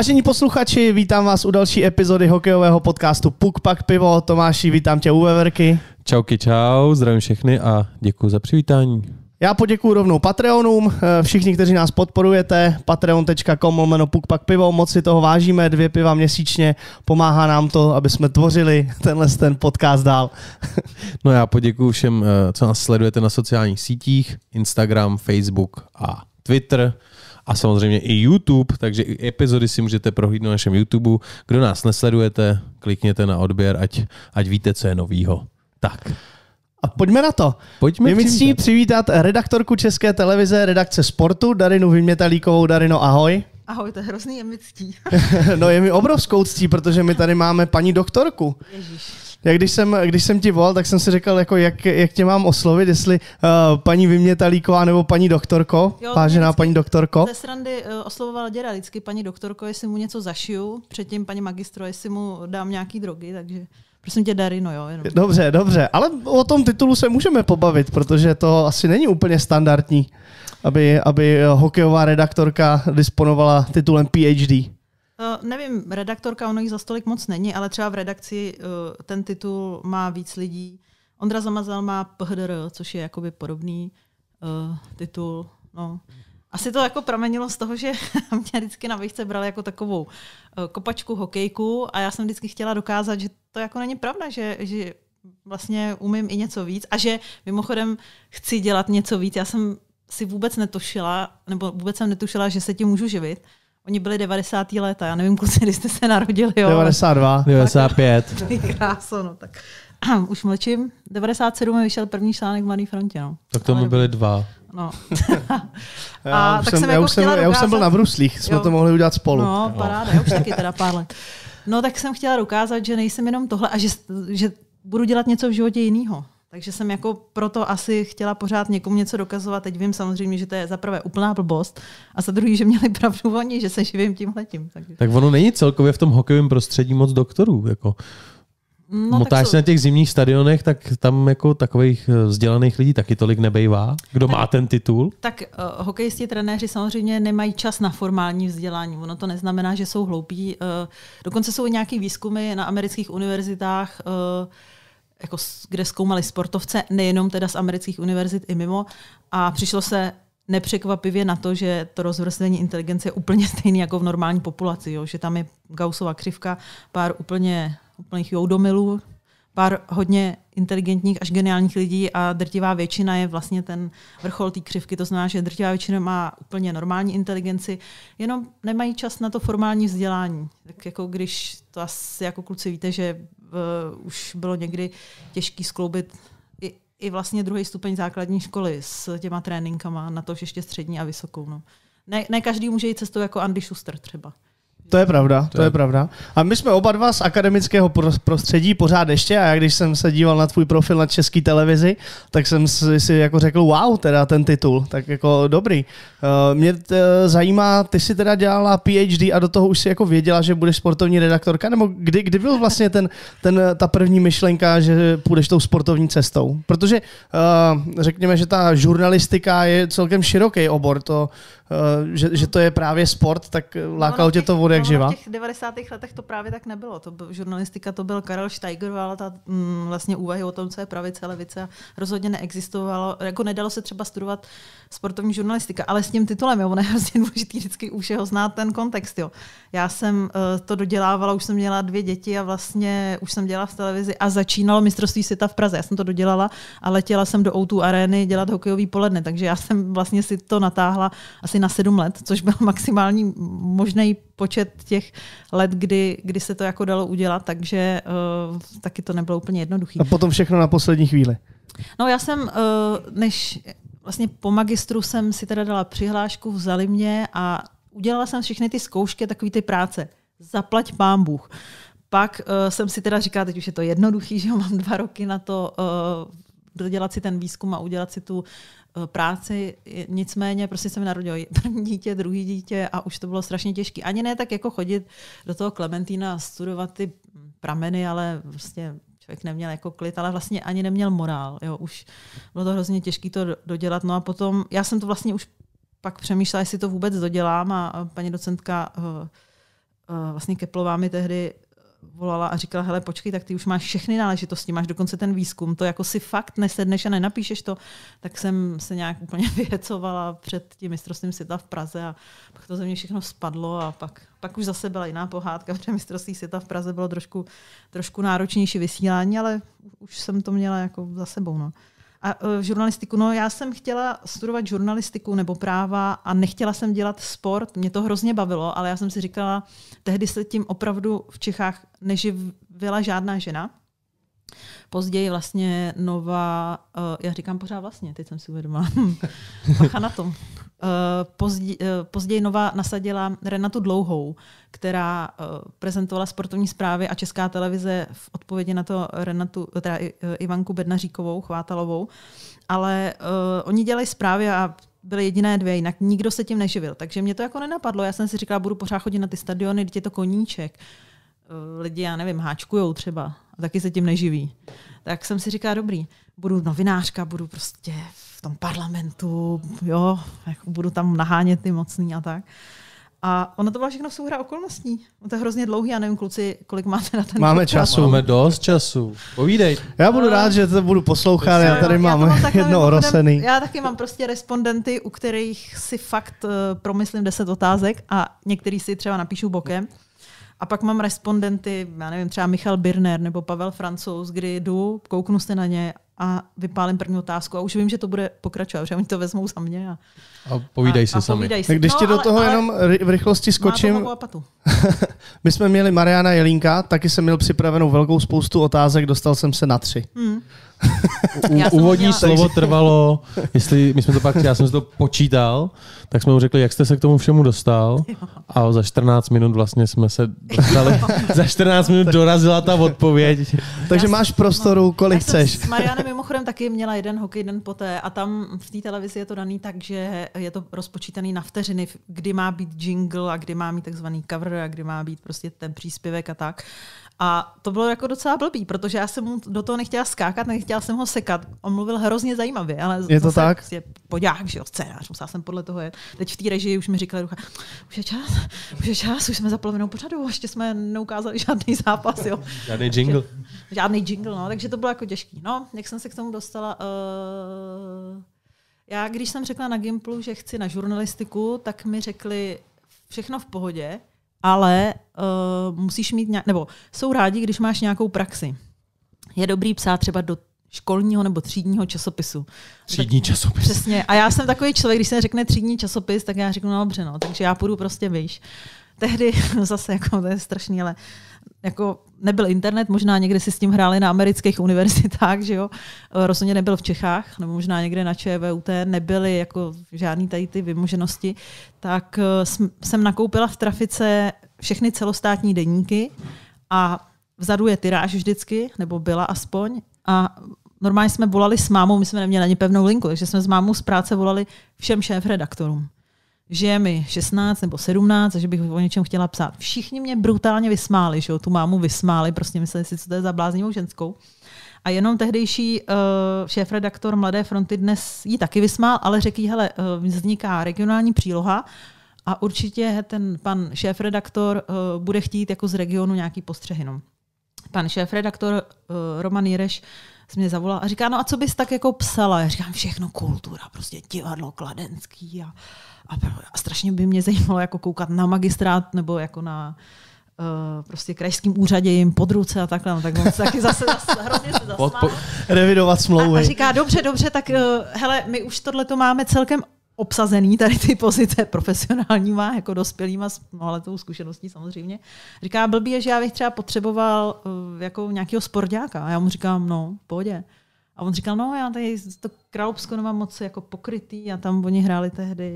Vážení posluchači, vítám vás u další epizody hokejového podcastu Puk Pak Pivo. Tomáši, vítám tě u Veverky. Čauky, čau, zdravím všechny a děkuji za přivítání. Já poděkuji rovnou Patreonům, eh, všichni, kteří nás podporujete, patreon.com lomeno pak pivo, moc si toho vážíme, dvě piva měsíčně, pomáhá nám to, aby jsme tvořili tenhle ten podcast dál. No já poděkuji všem, eh, co nás sledujete na sociálních sítích, Instagram, Facebook a Twitter a samozřejmě i YouTube, takže i epizody si můžete prohlídnout na našem YouTube. Kdo nás nesledujete, klikněte na odběr, ať, ať víte, co je novýho. Tak. A pojďme na to. Pojďme Je mi ctí přivítat redaktorku České televize, redakce sportu, Darinu Vymětalíkovou. Darino, ahoj. Ahoj, to je hrozný, je mi ctí. no je mi obrovskou ctí, protože my tady máme paní doktorku. Ježíš. Já když jsem, když jsem ti volal, tak jsem si říkal, jako jak, jak tě mám oslovit, jestli uh, paní Vymětalíková nebo paní doktorko, jo, vážená paní doktorko. Ze srandy uh, eh, oslovovala děda vždycky paní doktorko, jestli mu něco zašiju, předtím paní magistro, jestli mu dám nějaký drogy, takže... Prosím tě, Darino, jo. Jenom. Dobře, dobře, ale o tom titulu se můžeme pobavit, protože to asi není úplně standardní, aby, aby hokejová redaktorka disponovala titulem PhD. Uh, nevím, redaktorka, ono jich za stolik moc není, ale třeba v redakci uh, ten titul má víc lidí. Ondra Zamazal má PHDR, což je jakoby podobný uh, titul. No. Asi to jako pramenilo z toho, že mě vždycky na výšce brali jako takovou uh, kopačku, hokejku a já jsem vždycky chtěla dokázat, že to jako není pravda, že, že vlastně umím i něco víc a že mimochodem chci dělat něco víc. Já jsem si vůbec netušila, nebo vůbec jsem netušila, že se tím můžu živit. Oni byli 90. léta, já nevím, kluci, kdy jste se narodili. Jo? 92, 95. Krásno, no tak. Už mlčím. 97 mi vyšel první článek v Mladé frontě. No. Tak to mi byly dva. No. a já tak jsem, jsem, já, jako už jsem, já už jsem byl na Bruslích, jsme jo. to mohli udělat spolu. No, paráda, já už taky teda pár let. No tak jsem chtěla dokázat, že nejsem jenom tohle a že, že budu dělat něco v životě jiného. Takže jsem jako proto asi chtěla pořád někomu něco dokazovat. Teď vím samozřejmě, že to je za prvé úplná blbost a za druhý, že měli pravdu oni, že se živím tím Takže... Tak ono není celkově v tom hokejovém prostředí moc doktorů. Jako. No, Motáš jsou... se na těch zimních stadionech, tak tam jako takových eh, vzdělaných lidí taky tolik nebejvá. Kdo tak, má ten titul? Tak uh, hokejisti, trenéři samozřejmě nemají čas na formální vzdělání. Ono to neznamená, že jsou hloupí. Uh, dokonce jsou i nějaké výzkumy na amerických univerzitách, uh, jako, kde zkoumali sportovce, nejenom teda z amerických univerzit i mimo. A přišlo se nepřekvapivě na to, že to rozvrstvení inteligence je úplně stejné jako v normální populaci, jo? že tam je Gaussova křivka, pár úplně, úplných joudomilů, pár hodně inteligentních až geniálních lidí a drtivá většina je vlastně ten vrchol té křivky. To znamená, že drtivá většina má úplně normální inteligenci, jenom nemají čas na to formální vzdělání. Tak jako když to asi jako kluci víte, že uh, už bylo někdy těžký skloubit i, i vlastně druhý stupeň základní školy s těma tréninkama, na to ještě střední a vysokou. No. Ne, ne každý může jít cestou jako Andy Schuster třeba. To je pravda, to, to je... je pravda. A my jsme oba dva z akademického prostředí pořád ještě a já když jsem se díval na tvůj profil na české televizi, tak jsem si, si jako řekl wow, teda ten titul, tak jako dobrý. Eh, mě t, eh, zajímá, ty jsi teda dělala PhD a do toho už si jako věděla, že budeš sportovní redaktorka, nebo kdy, kdy byl vlastně ten, ten, ta první myšlenka, že půjdeš tou sportovní cestou? Protože uh, řekněme, že ta žurnalistika je celkem široký obor, to Eh, že, že to je právě sport, tak eh, no, lákal no, tě to vody jak no, živa? No, v těch 90. letech to právě tak nebylo. To byl, žurnalistika to byl Karel Steiger, ale ta mm, vlastně úvahy o tom, co je pravice, levice, rozhodně neexistovalo. Jako nedalo se třeba studovat sportovní žurnalistika, ale s tím titulem, jo, ono je hrozně důležitý vždycky už jeho znát ten kontext. Jo. Já jsem uh, to dodělávala, už jsem měla dvě děti a vlastně už jsem dělala v televizi a začínalo mistrovství světa v Praze. Já jsem to dodělala a letěla jsem do O2 Areny dělat hokejový poledne, takže já jsem vlastně si to natáhla asi na sedm let, což byl maximální možný počet těch let, kdy, kdy se to jako dalo udělat, takže uh, taky to nebylo úplně jednoduché. A potom všechno na poslední chvíli. No já jsem, uh, než vlastně po magistru jsem si teda dala přihlášku, vzali mě a udělala jsem všechny ty zkoušky, takové ty práce. Zaplať pán Bůh. Pak uh, jsem si teda říkala, teď už je to jednoduchý, že mám dva roky na to uh, dodělat si ten výzkum a udělat si tu Eh, práci, nicméně prostě se mi narodilo první dítě, druhý dítě a už to bylo strašně těžké. Ani ne tak jako chodit do toho Klementína studovat ty prameny, ale vlastně člověk neměl jako klid, ale vlastně ani neměl morál. Jo, už bylo to hrozně těžké to dodělat. No a potom, já jsem to vlastně už pak přemýšlela, jestli to vůbec dodělám a paní docentka eh, eh, vlastně Keplová mi tehdy volala a říkala, hele, počkej, tak ty už máš všechny náležitosti, máš dokonce ten výzkum, to jako si fakt nesedneš a nenapíšeš to, tak jsem se nějak úplně vyhecovala před tím mistrovstvím světa v Praze a pak to ze mě všechno spadlo a pak, pak už zase byla jiná pohádka, protože mistrovství světa v Praze bylo trošku, trošku náročnější vysílání, ale už jsem to měla jako za sebou. No. A uh, žurnalistiku, no já jsem chtěla studovat žurnalistiku nebo práva a nechtěla jsem dělat sport, mě to hrozně bavilo, ale já jsem si říkala, tehdy se tím opravdu v Čechách neživila žádná žena. Později vlastně nová, eh, já říkám pořád vlastně, teď jsem si uvědomila, pacha na tom. Eh, pozdě, eh, později nová nasadila Renatu Dlouhou, která prezentovala sportovní zprávy a česká televize v odpovědi na to Renatu, teda Ivanku Bednaříkovou, Chvátalovou. Ale oni dělají zprávy a byly jediné dvě, jinak nikdo se tím neživil. Takže mě to jako nenapadlo. Já jsem si říkala, budu pořád chodit na ty stadiony, teď je to koníček. Lidi, já nevím, háčkujou třeba taky se tím neživí. Tak jsem si říkala, dobrý, budu novinářka, budu prostě v tom parlamentu, jo, jako budu tam nahánět ty mocný a tak. A ono to byla všechno souhra okolností. No to je hrozně dlouhý, já nevím, kluci, kolik máte na ten Máme času. času. Máme dost času. Povídej. Já budu rád, že to budu poslouchat, já tady mám, já tak, jedno orosený. Já taky mám prostě respondenty, u kterých si fakt uh, promyslím deset otázek a některý si třeba napíšu bokem. A pak mám respondenty, já nevím, třeba Michal Birner nebo Pavel Francouz, kdy jdu, kouknu se na ně a vypálím první otázku a už vím, že to bude pokračovat, že oni to vezmou za mě. A, a povídají a, si a sami. Povídaj Tak když no, ti do toho ale jenom v rychlosti skočím. My jsme měli Mariana Jelínka, taky jsem měl připravenou velkou spoustu otázek, dostal jsem se na tři. Hmm. U, úvodní měla... slovo trvalo, jestli my jsme to pak, já jsem si to počítal, tak jsme mu řekli, jak jste se k tomu všemu dostal a za 14 minut vlastně jsme se dostali, za 14 minut dorazila ta odpověď. Takže já máš jsem, prostoru, no, kolik já chceš. S Marianem mimochodem taky měla jeden hokej den poté a tam v té televizi je to daný tak, že je to rozpočítaný na vteřiny, kdy má být jingle a kdy má mít takzvaný cover a kdy má být prostě ten příspěvek a tak. A to bylo jako docela blbý, protože já jsem mu do toho nechtěla skákat, nechtěla jsem ho sekat. On mluvil hrozně zajímavě, ale je to tak? Je prostě podívám, že jo, scénář, musela jsem podle toho je. Teď v té režii už mi říkala ducha, už je čas, už je čas, už jsme za polovinou pořadu, ještě jsme neukázali žádný zápas, jo. Žádný jingle. Žádný jingle, no, takže to bylo jako těžký. No, jak jsem se k tomu dostala, uh... já když jsem řekla na Gimplu, že chci na žurnalistiku, tak mi řekli, všechno v pohodě, ale uh, musíš mít nějak, nebo jsou rádi, když máš nějakou praxi. Je dobrý psát třeba do školního nebo třídního časopisu. Třídní časopis. Přesně. A já jsem takový člověk, když se řekne třídní časopis, tak já řeknu, no dobře, no, takže já půjdu prostě víš. Tehdy, zase jako to je strašný, ale jako nebyl internet, možná někde si s tím hráli na amerických univerzitách, že jo. Eh, rozhodně nebyl v Čechách, nebo možná někde na ČVUT, nebyly jako žádný tady ty vymoženosti. Tak eh, jsem nakoupila v trafice všechny celostátní deníky a vzadu je tyráž vždycky, nebo byla aspoň. A normálně jsme volali s mámou, my jsme neměli ani pevnou linku, takže jsme s mámou z práce volali všem šéf-redaktorům že je mi 16 nebo 17 a že bych o něčem chtěla psát. Všichni mě brutálně vysmáli, že jo, tu mámu vysmáli, prostě mysleli si, co to je za bláznivou ženskou. A jenom tehdejší uh, šéf-redaktor Mladé fronty dnes ji taky vysmál, ale řekl jí, hele, uh, vzniká regionální příloha a určitě ten pan šéf-redaktor uh, bude chtít jako z regionu nějaký postřehy. No. Pan šéf-redaktor uh, Roman Jireš se mě zavolal a říká, no a co bys tak jako psala? Já říkám, všechno kultura, prostě divadlo kladenský a a, a strašně by mě zajímalo jako koukat na magistrát nebo jako na Uh, prostě krajským úřadě jim pod ruce a takhle, no, tak on se taky zase, zase hrozně se revidovat smlouvy. A, a říká, dobře, dobře, tak uh, hele, my už tohle to máme celkem obsazený tady ty pozice profesionálníma, jako dospělýma s mnohaletou zkušeností samozřejmě. Říká, blbý je, že já bych třeba potřeboval uh, jako nějakého sportáka. A já mu říkám, no, pohodě. A on říkal, no já tady to Kraubsko nemám moc jako pokrytý a tam oni hráli tehdy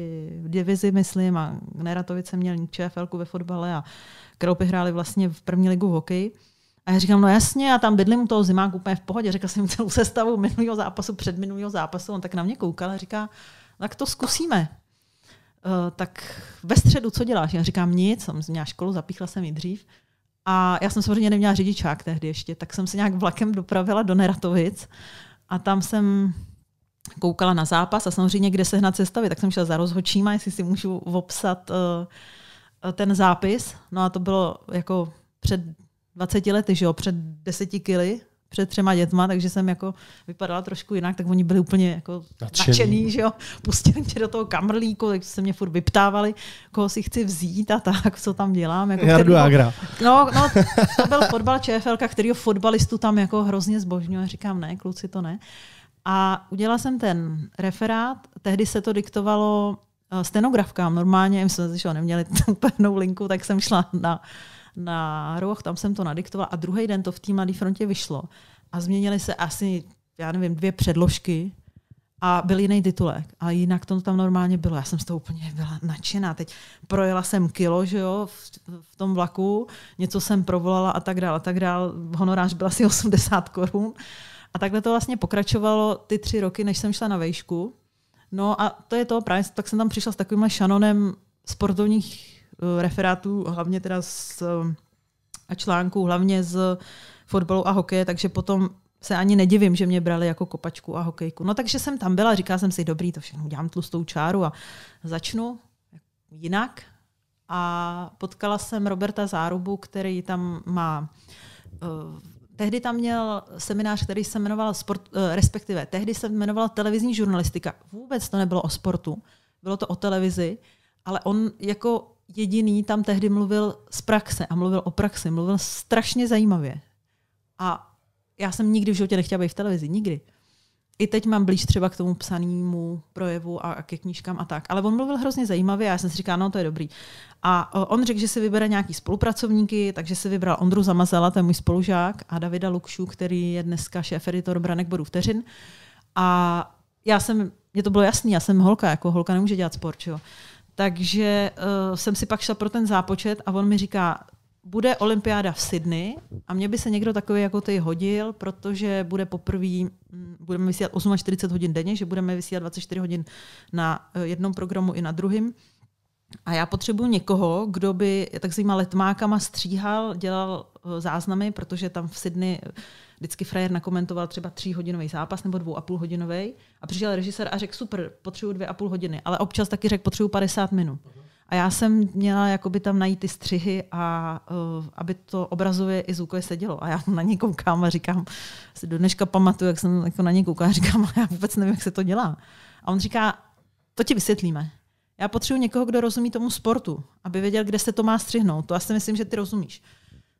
v divizi, myslím, a Neratovice měl ČFL ve fotbale a Kraupy hráli vlastně v první ligu v hokeji. A já říkám, no jasně, a tam bydlím u toho zimáku úplně v pohodě. Řekl jsem celou sestavu minulého zápasu, před minulého zápasu, on tak na mě koukal a říká, tak to zkusíme. Uh, tak ve středu co děláš? Já říkám nic, jsem měla školu, zapíchla jsem ji dřív. A já jsem samozřejmě neměla řidičák tehdy ještě, tak jsem se nějak vlakem dopravila do Neratovic a tam jsem koukala na zápas a samozřejmě, kde hnat sestavy, tak jsem šla za rozhočíma, jestli si můžu vopsat uh, eh, eh, ten zápis. No a to bylo jako před 20 lety, že jo, před 10 kily před třema dětma, takže jsem jako vypadala trošku jinak, tak oni byli úplně jako nadšený, nadšený že jo. Pustili mě do toho kamrlíku, takže se mě furt vyptávali, koho si chci vzít a tak, co tam dělám. Jako kterýho, Agra. No, no, to byl fotbal ČFL, kterýho fotbalistu tam jako hrozně zbožňuje. Říkám, ne, kluci, to ne. A udělala jsem ten referát, tehdy se to diktovalo eh, stenografkám normálně, my jsme že neměli pevnou linku, tak jsem šla na na roh, tam jsem to nadiktovala a druhý den to v té Mladé frontě vyšlo. A změnily se asi, já nevím, dvě předložky a byl jiný titulek. A jinak to tam normálně bylo. Já jsem z toho úplně byla nadšená. Teď projela jsem kilo, že jo, v, v tom vlaku, něco jsem provolala a tak dále, a tak dále. Honorář byl asi 80 korun. A takhle to vlastně pokračovalo ty tři roky, než jsem šla na vejšku. No a to je to právě, tak jsem tam přišla s takovým šanonem sportovních Eh, referátů, hlavně teda z, a eh, článků, hlavně z fotbalu a hokeje, takže potom se ani nedivím, že mě brali jako kopačku a hokejku. No takže jsem tam byla, říkala jsem si, dobrý, to všechno udělám tlustou čáru a začnu jinak. A potkala jsem Roberta Zárubu, který tam má eh, Tehdy tam měl seminář, který se jmenoval sport, respektive tehdy se jmenovala televizní žurnalistika. Vůbec to nebylo o sportu, bylo to o televizi, ale on jako jediný tam tehdy mluvil z praxe a mluvil o praxi, mluvil strašně zajímavě. A já jsem nikdy v životě nechtěla být v televizi, nikdy. I teď mám blíž třeba k tomu psanému projevu a ke knížkám a tak. Ale on mluvil hrozně zajímavě a já jsem si říkala, no to je dobrý. A on řekl, že si vybere nějaký spolupracovníky, takže si vybral Ondru Zamazela, to je můj spolužák, a Davida Lukšu, který je dneska šéf-editor Branek Bodu vteřin. A já jsem, mě to bylo jasný, já jsem holka, jako holka nemůže dělat sport, čo? Takže uh, jsem si pak šla pro ten zápočet a on mi říká, bude olympiáda v Sydney a mě by se někdo takový jako ty hodil, protože bude poprvé, budeme vysílat 48 hodin denně, že budeme vysílat 24 hodin na eh, jednom programu i na druhém. A já potřebuji někoho, kdo by tak letmákama stříhal, dělal eh, záznamy, protože tam v Sydney vždycky frajer nakomentoval třeba tříhodinový zápas nebo dvou a půl hodinový a přišel režisér a řekl super, potřebuji dvě a půl hodiny, ale občas taky řekl potřebuji 50 minut. Mhm. A já jsem měla jakoby tam najít ty střihy a uh, aby to obrazově i zvukově sedělo. A já na ně koukám a říkám, si do dneška pamatuju, jak jsem jako na ně koukala a říkám, a já vůbec nevím, jak se to dělá. A on říká, to ti vysvětlíme. Já potřebuji někoho, kdo rozumí tomu sportu, aby věděl, kde se to má střihnout. To já si myslím, že ty rozumíš.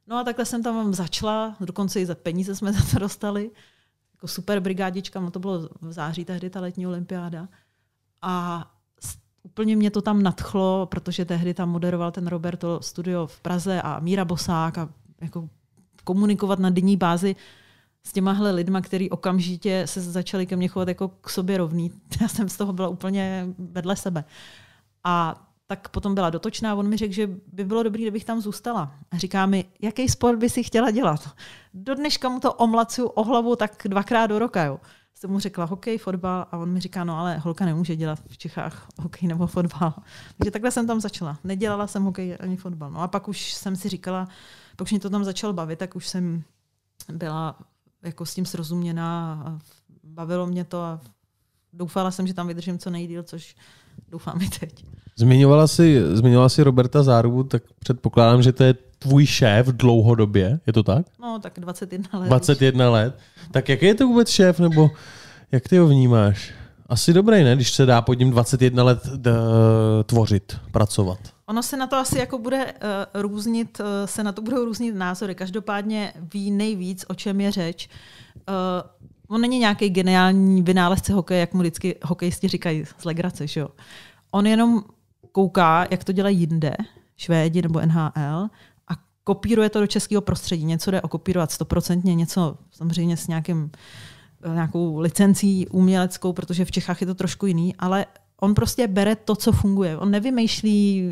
No a takhle jsem tam začala, dokonce i za peníze jsme za to dostali. Jako super brigádička, no to bylo v září tehdy ta letní olympiáda. A úplně mě to tam nadchlo, protože tehdy tam moderoval ten Roberto studio v Praze a Míra Bosák a jako komunikovat na denní bázi s těmahle lidma, který okamžitě se začali ke mně chovat jako k sobě rovný. Já jsem z toho byla úplně vedle sebe. A tak potom byla dotočná a on mi řekl, že by bylo dobré, kdybych tam zůstala. A říká mi, jaký sport by si chtěla dělat. Do dneška mu to omlacuju o hlavu tak dvakrát do roka. Jo. Jsem mu řekla hokej, fotbal a on mi říká, no ale holka nemůže dělat v Čechách hokej nebo fotbal. Takže takhle jsem tam začala. Nedělala jsem hokej ani fotbal. No a pak už jsem si říkala, pokud mě to tam začalo bavit, tak už jsem byla jako s tím srozuměná a bavilo mě to a doufala jsem, že tam vydržím co nejdíl, což Doufám i teď. Zmiňovala jsi, zmiňovala jsi Roberta Zárubu, tak předpokládám, že to je tvůj šéf dlouhodobě, je to tak? No, tak 21 let. 21 už. let. Tak jak je to vůbec šéf, nebo jak ty ho vnímáš? Asi dobrý, ne, když se dá pod ním 21 let d- tvořit, pracovat. Ono se na to asi jako bude uh, různit, uh, se na to budou různit názory. Každopádně ví nejvíc, o čem je řeč. Uh, on není nějaký geniální vynálezce hokeje, jak mu vždycky hokejisti říkají z legrace, že jo. On jenom kouká, jak to dělají jinde, Švédi nebo NHL, a kopíruje to do českého prostředí. Něco jde okopírovat stoprocentně, něco samozřejmě s nějakým, eh, nějakou licencí uměleckou, protože v Čechách je to trošku jiný, ale on prostě bere to, co funguje. On nevymýšlí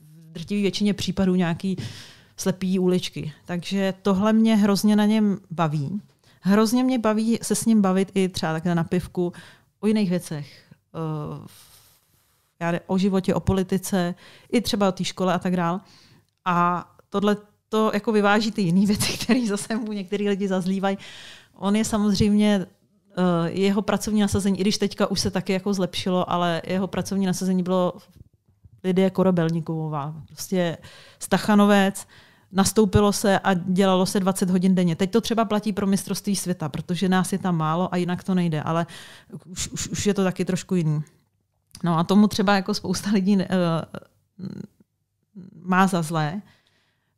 v drtivé většině případů nějaký slepý uličky. Takže tohle mě hrozně na něm baví. Hrozně mě baví se s ním bavit i třeba takhle na pivku o jiných věcech. Eh, já o životě, o politice, i třeba o té škole a tak dál. A tohle to jako vyváží ty jiné věci, které zase mu některý lidi zazlívají. On je samozřejmě eh, jeho pracovní nasazení, i když teďka už se taky jako zlepšilo, ale jeho pracovní nasazení bylo lidé Korobelníková, prostě Stachanovec, nastoupilo se a dělalo se 20 hodin denně. Teď to třeba platí pro mistrovství světa, protože nás je tam málo a jinak to nejde, ale už, už, už je to taky trošku jiný. No a tomu třeba jako spousta lidí uh, má za zlé,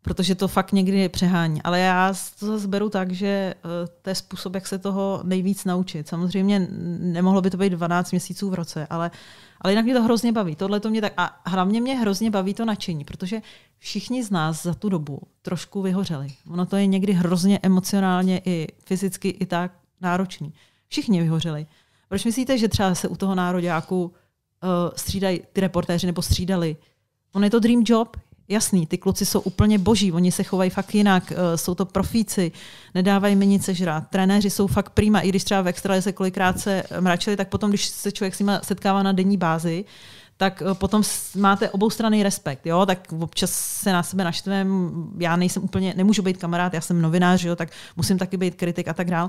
protože to fakt někdy přehání. Ale já to zase beru tak, že eh, to je způsob, jak se toho nejvíc naučit. Samozřejmě nemohlo by to být 12 měsíců v roce, ale, ale jinak mě to hrozně baví. Tohle to mě tak, a hlavně mě hrozně baví to nadšení, protože všichni z nás za tu dobu trošku vyhořeli. Ono to je někdy hrozně emocionálně i fyzicky i tak náročný. Všichni vyhořeli. Proč myslíte, že třeba se u toho nároďáku uh, střídají ty reportéři nebo střídali? On je to dream job, Jasný, ty kluci jsou úplně boží, oni se chovají fakt jinak, eh, jsou to profíci, nedávají mi nic žrát. Trenéři jsou fakt přímá, i když třeba v extrale se kolikrát se mračili, tak potom, když se člověk s nimi setkává na denní bázi, tak eh, potom máte obou strany respekt, jo, tak občas se na sebe naštvem, já nejsem úplně, nemůžu být kamarád, já jsem novinář, jo, tak musím taky být kritik a tak dále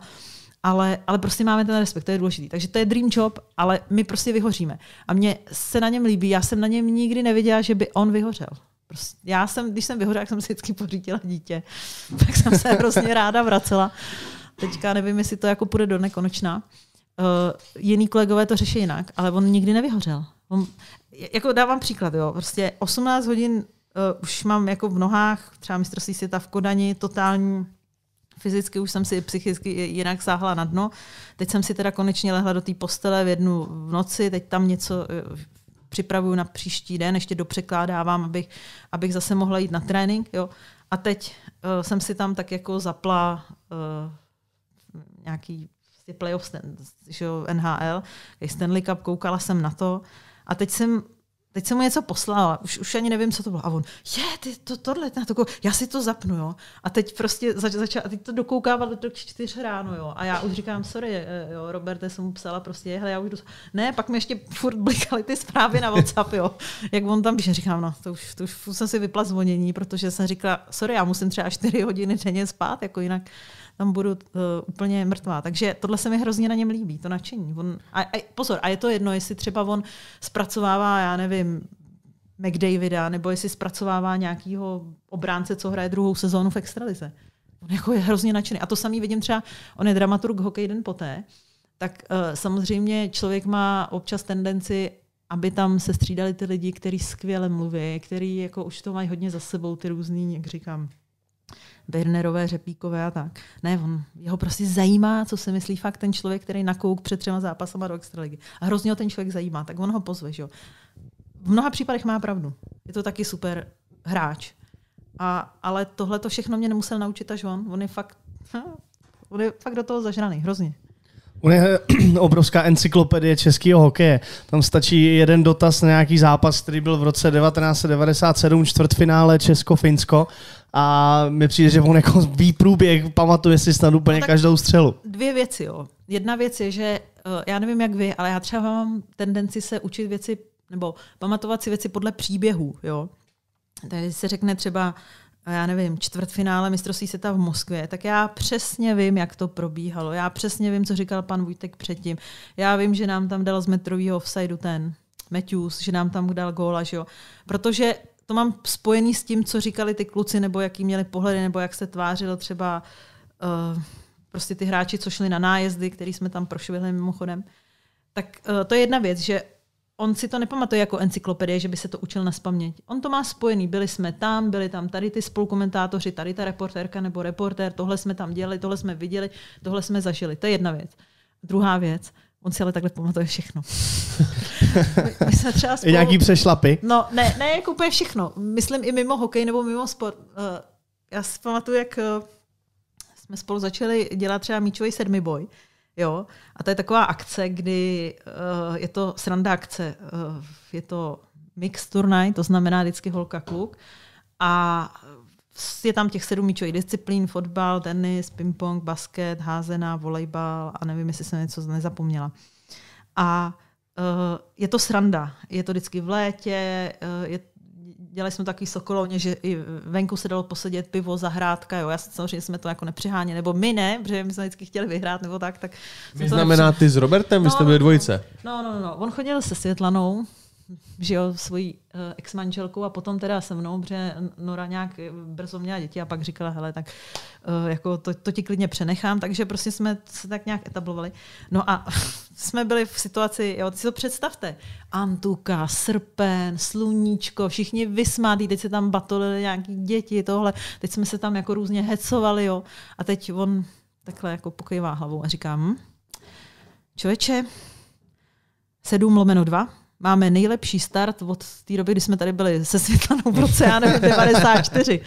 ale, ale prostě máme ten respekt, to je důležitý. Takže to je dream job, ale my prostě vyhoříme. A mně se na něm líbí, já jsem na něm nikdy neviděla, že by on vyhořel. Prostě, já jsem, když jsem vyhořela, jsem si vždycky pořídila dítě. Tak jsem se hrozně ráda vracela. Teďka nevím, jestli to jako půjde do nekonečna. Uh, jiný kolegové to řeší jinak, ale on nikdy nevyhořel. On, jako dávám příklad, jo. Prostě 18 hodin uh, už mám jako v nohách, třeba mistrovství světa v Kodani, totální fyzicky už jsem si psychicky jinak sáhla na dno. Teď jsem si teda konečně lehla do té postele v jednu v noci, teď tam něco eh, připravuju na příští den, ještě dopřekládávám, abych, abych zase mohla jít na trénink. Jo. A teď uh, jsem si tam tak jako zapla uh, nějaký vlastně playoff NHL, Stanley Cup, koukala jsem na to. A teď jsem teď jsem mu něco poslala, už, už ani nevím, co to bylo. A on, je, ty to, tohle, to, to, já si to zapnu, jo. A teď prostě zač, začal, a teď to dokoukával do čtyř ráno, jo. A já už říkám, sorry, eh, jo, Roberte, jsem mu psala prostě, hele, já už jdu. Ne, pak mi ještě furt blikaly ty zprávy na WhatsApp, jo. Jak on tam píše, říkám, no, to už, to už jsem si vypla zvonění, protože jsem říkala, sorry, já musím třeba čtyři hodiny denně spát, jako jinak tam budu uh, úplně mrtvá. Takže tohle se mi hrozně na něm líbí, to nadšení. On, a, a, pozor, a je to jedno, jestli třeba on zpracovává, já nevím, McDavida, nebo jestli zpracovává nějakého obránce, co hraje druhou sezónu v extralize. On jako je hrozně nadšený. A to samý vidím třeba, on je dramaturg hokej den poté, tak uh, samozřejmě člověk má občas tendenci aby tam se střídali ty lidi, kteří skvěle mluví, kteří jako už to mají hodně za sebou, ty různý, jak říkám, Birnerové, Řepíkové a tak. Ne, on, jeho prostě zajímá, co si myslí fakt ten člověk, který nakouk před třema zápasama do extraligy. A hrozně ho ten člověk zajímá, tak on ho pozve. Že? V mnoha případech má pravdu. Je to taky super hráč. A, ale tohle to všechno mě nemusel naučit až on. On je fakt, hm, on je fakt do toho zažraný, hrozně. On je obrovská encyklopedie českého hokeje. Tam stačí jeden dotaz na nějaký zápas, který byl v roce 1997, čtvrtfinále Česko-Finsko a mi přijde, že on jako výprůběh pamatuje si snad úplně no, každou střelu. Dvě věci, jo. Jedna věc je, že eh, já nevím jak vy, ale já třeba mám tendenci se učit věci nebo pamatovat si věci podle příběhů, jo. Tady se řekne třeba a já nevím, čtvrtfinále mistrovství světa v Moskvě, tak já přesně vím, jak to probíhalo. Já přesně vím, co říkal pan Vujtek předtím. Já vím, že nám tam dal z metrového offsideu ten Matthews, že nám tam dal góla, že jo. Protože to mám spojený s tím, co říkali ty kluci, nebo jaký měli pohledy, nebo jak se tvářilo třeba uh, prostě ty hráči, co šli na nájezdy, který jsme tam prošvihli mimochodem. Tak uh, to je jedna věc, že on si to nepamatuje jako encyklopedie, že by se to učil na spaměť. On to má spojený. Byli jsme tam, byli tam tady ty spolukomentátoři, tady ta reportérka nebo reportér, tohle jsme tam dělali, tohle jsme viděli, tohle jsme zažili. To je jedna věc. Druhá věc, on si ale takhle pamatuje všechno. My, my jsme třeba spolu... Nějaký přešlapy? No, ne, ne, jako úplně všechno. Myslím i mimo hokej nebo mimo sport. Eh, já si pamatuju, jak eh, jsme spolu začali dělat třeba míčový sedmiboj. boj Jo? A to je taková akce, kdy uh, je to sranda akce, uh, je to mix turnaj, to znamená vždycky holka kluk. A je tam těch sedm míčových disciplín, fotbal, tenis, ping-pong, basket, házená, volejbal a nevím, jestli jsem něco nezapomněla. A uh, je to sranda. Je to vždycky v létě, uh, je dělali jsme takový sokolovně, že i venku se dalo posedět pivo, zahrádka, jo. Já samozřejmě jsme to jako nepřihání, nebo my ne, protože my jsme vždycky chtěli vyhrát, nebo tak. tak my znamená nepři... ty s Robertem, no, vy jste no, byli no, dvojice. No. no, no, no, no, on chodil se Světlanou, že jo, svojí uh, ex-manželkou a potom teda se mnou, protože Nora nějak brzo měla děti a pak říkala, hele, tak uh, jako to, to ti klidně přenechám, takže prostě jsme se tak nějak etablovali. No a jsme byli v situaci, jo, si to představte, Antuka, srpen, sluníčko, všichni vysmátí, teď se tam batolili nějaký děti, tohle, teď jsme se tam jako různě hecovali, jo, a teď on takhle jako pokývá hlavou a říkám, hm, člověče, 7 lomeno 2, máme nejlepší start od té doby, kdy jsme tady byli se Světlanou v roce, já nevím, 94.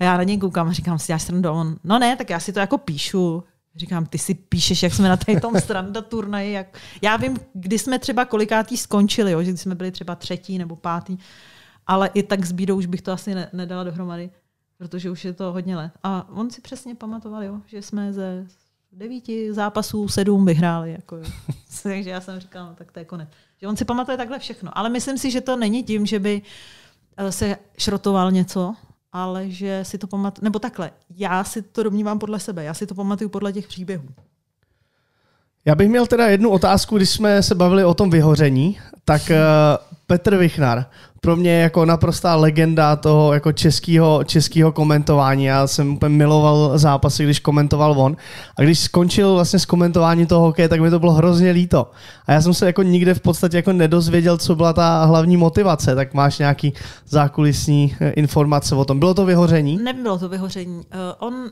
A já na něj koukám a říkám si, já jsem on. No ne, tak já si to jako píšu. Říkám, ty si píšeš, jak jsme na tady tom stranda turnaji. Jak... Já vím, kdy jsme třeba kolikátý skončili, jo? že když jsme byli třeba třetí nebo pátý, ale i tak s bídou už bych to asi ne- nedala dohromady, protože už je to hodně let. A on si přesně pamatoval, jo? že jsme ze devíti zápasů sedm vyhráli. Jako, jo. Takže já jsem říkal, no, tak to je konec. Že on si pamatuje takhle všechno. Ale myslím si, že to není tím, že by eh, se šrotoval něco, ale že si to pamatuju, nebo takhle, já si to domnívám podle sebe, já si to pamatuju podle těch příběhů. Já bych měl teda jednu otázku, když jsme se bavili o tom vyhoření, tak uh, Petr Vichnar, pro mě jako naprostá legenda toho jako českého českýho komentování. Já jsem úplně miloval zápasy, když komentoval on. A když skončil vlastně s komentováním toho hokeje, tak mi to bylo hrozně líto. A já jsem se jako nikde v podstatě jako nedozvěděl, co byla ta hlavní motivace. Tak máš nějaký zákulisní eh, informace o tom. Bylo to vyhoření? Nebylo to vyhoření. Uh, on, uh,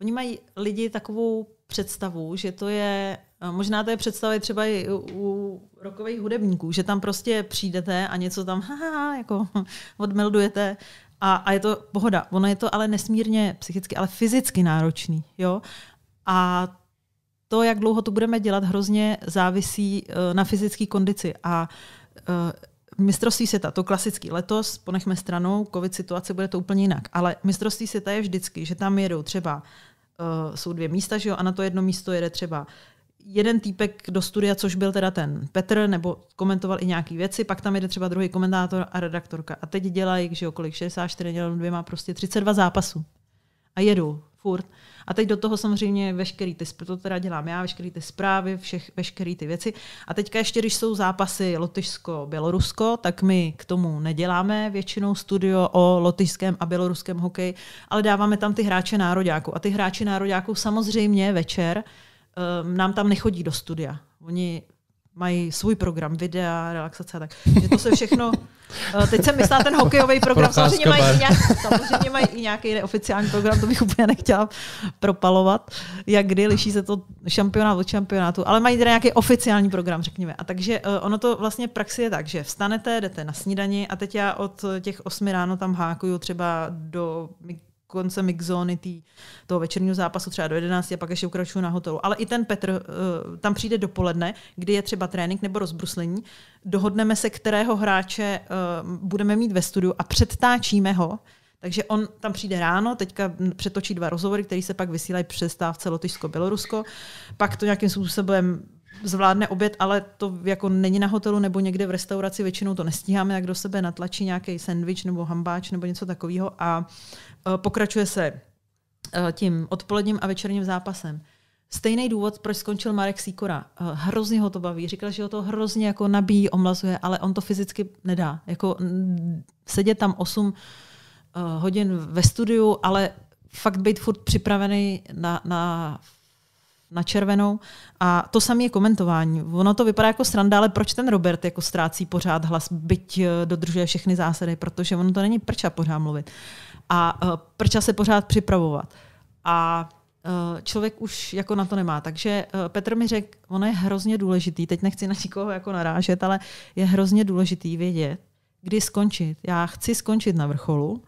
oni mají lidi takovou představu, že to je, možná to je představa třeba i u rokových hudebníků, že tam prostě přijdete a něco tam ha, jako odmeldujete a, a je to pohoda. Ono je to ale nesmírně psychicky, ale fyzicky náročný. Jo? A to, jak dlouho to budeme dělat, hrozně závisí e, na fyzické kondici. A e, mistrovství světa, to klasický letos, ponechme stranou, covid situace bude to úplně jinak, ale mistrovství světa je vždycky, že tam jedou třeba Eh, jsou dvě místa, že jo, a na to jedno místo jede třeba jeden týpek do studia, což byl teda ten Petr, nebo komentoval i nějaký věci, pak tam jede třeba druhý komentátor a redaktorka. A teď dělají, že jo, kolik, 64 dělal dvěma, prostě 32 zápasů. A jedu furt. A teď do toho samozřejmě veškerý ty, to teda dělám já, veškerý ty zprávy, všech, veškerý ty věci. A teďka ještě, když jsou zápasy Lotyšsko-Bělorusko, tak my k tomu neděláme většinou studio o lotyšském a běloruském hokeji, ale dáváme tam ty hráče nároďáků. A ty hráči nároďáků samozřejmě večer um, nám tam nechodí do studia. Oni mají svůj program videa, relaxace a tak. Že to se všechno... Eh, teď jsem myslela ten hokejový program. Samozřejmě mají, nějaký, samozřejmě mají i nějaký neoficiální program, to bych úplně nechtěla propalovat. Jak kdy, liší se to šampionát od šampionátu, ale mají teda nějaký oficiální program, řekněme. A takže eh, ono to vlastně v praxi je tak, že vstanete, jdete na snídani a teď já od těch osmi ráno tam hákuju třeba do konce mixzóny tý, toho večerního zápasu třeba do 11 a pak ještě ukračuju na hotelu. Ale i ten Petr uh, tam přijde dopoledne, kdy je třeba trénink nebo rozbruslení. Dohodneme se, kterého hráče uh, budeme mít ve studiu a předtáčíme ho. Takže on tam přijde ráno, teďka přetočí dva rozhovory, které se pak vysílají přestávce Lotyšsko-Bělorusko, pak to nějakým způsobem zvládne oběd, ale to jako není na hotelu nebo někde v restauraci, většinou to nestíháme, jak do sebe natlačí nějaký sendvič nebo hambáč nebo něco takového a uh, Eh, pokračuje se eh, tím odpoledním a večerním zápasem. Stejný důvod, proč skončil Marek Sikora. Eh, hrozně ho to baví. Říkal, že ho to hrozně jako nabíjí, omlazuje, ale on to fyzicky nedá. Jako sedět tam 8 hodin ve studiu, ale fakt být furt připravený na, na, na červenou. A to samé je komentování. Ono to vypadá jako sranda, ale proč ten Robert jako ztrácí pořád hlas, byť dodržuje všechny zásady, protože ono to není prča pořád mluvit. Uh, a uh, eh, prča se pořád připravovat. A uh, člověk už jako na to nemá. Takže uh, Petr mi řekl, ono je hrozně důležitý, teď nechci na nikoho jako narážet, ale je hrozně důležitý vědět, kdy skončit. Já chci skončit na vrcholu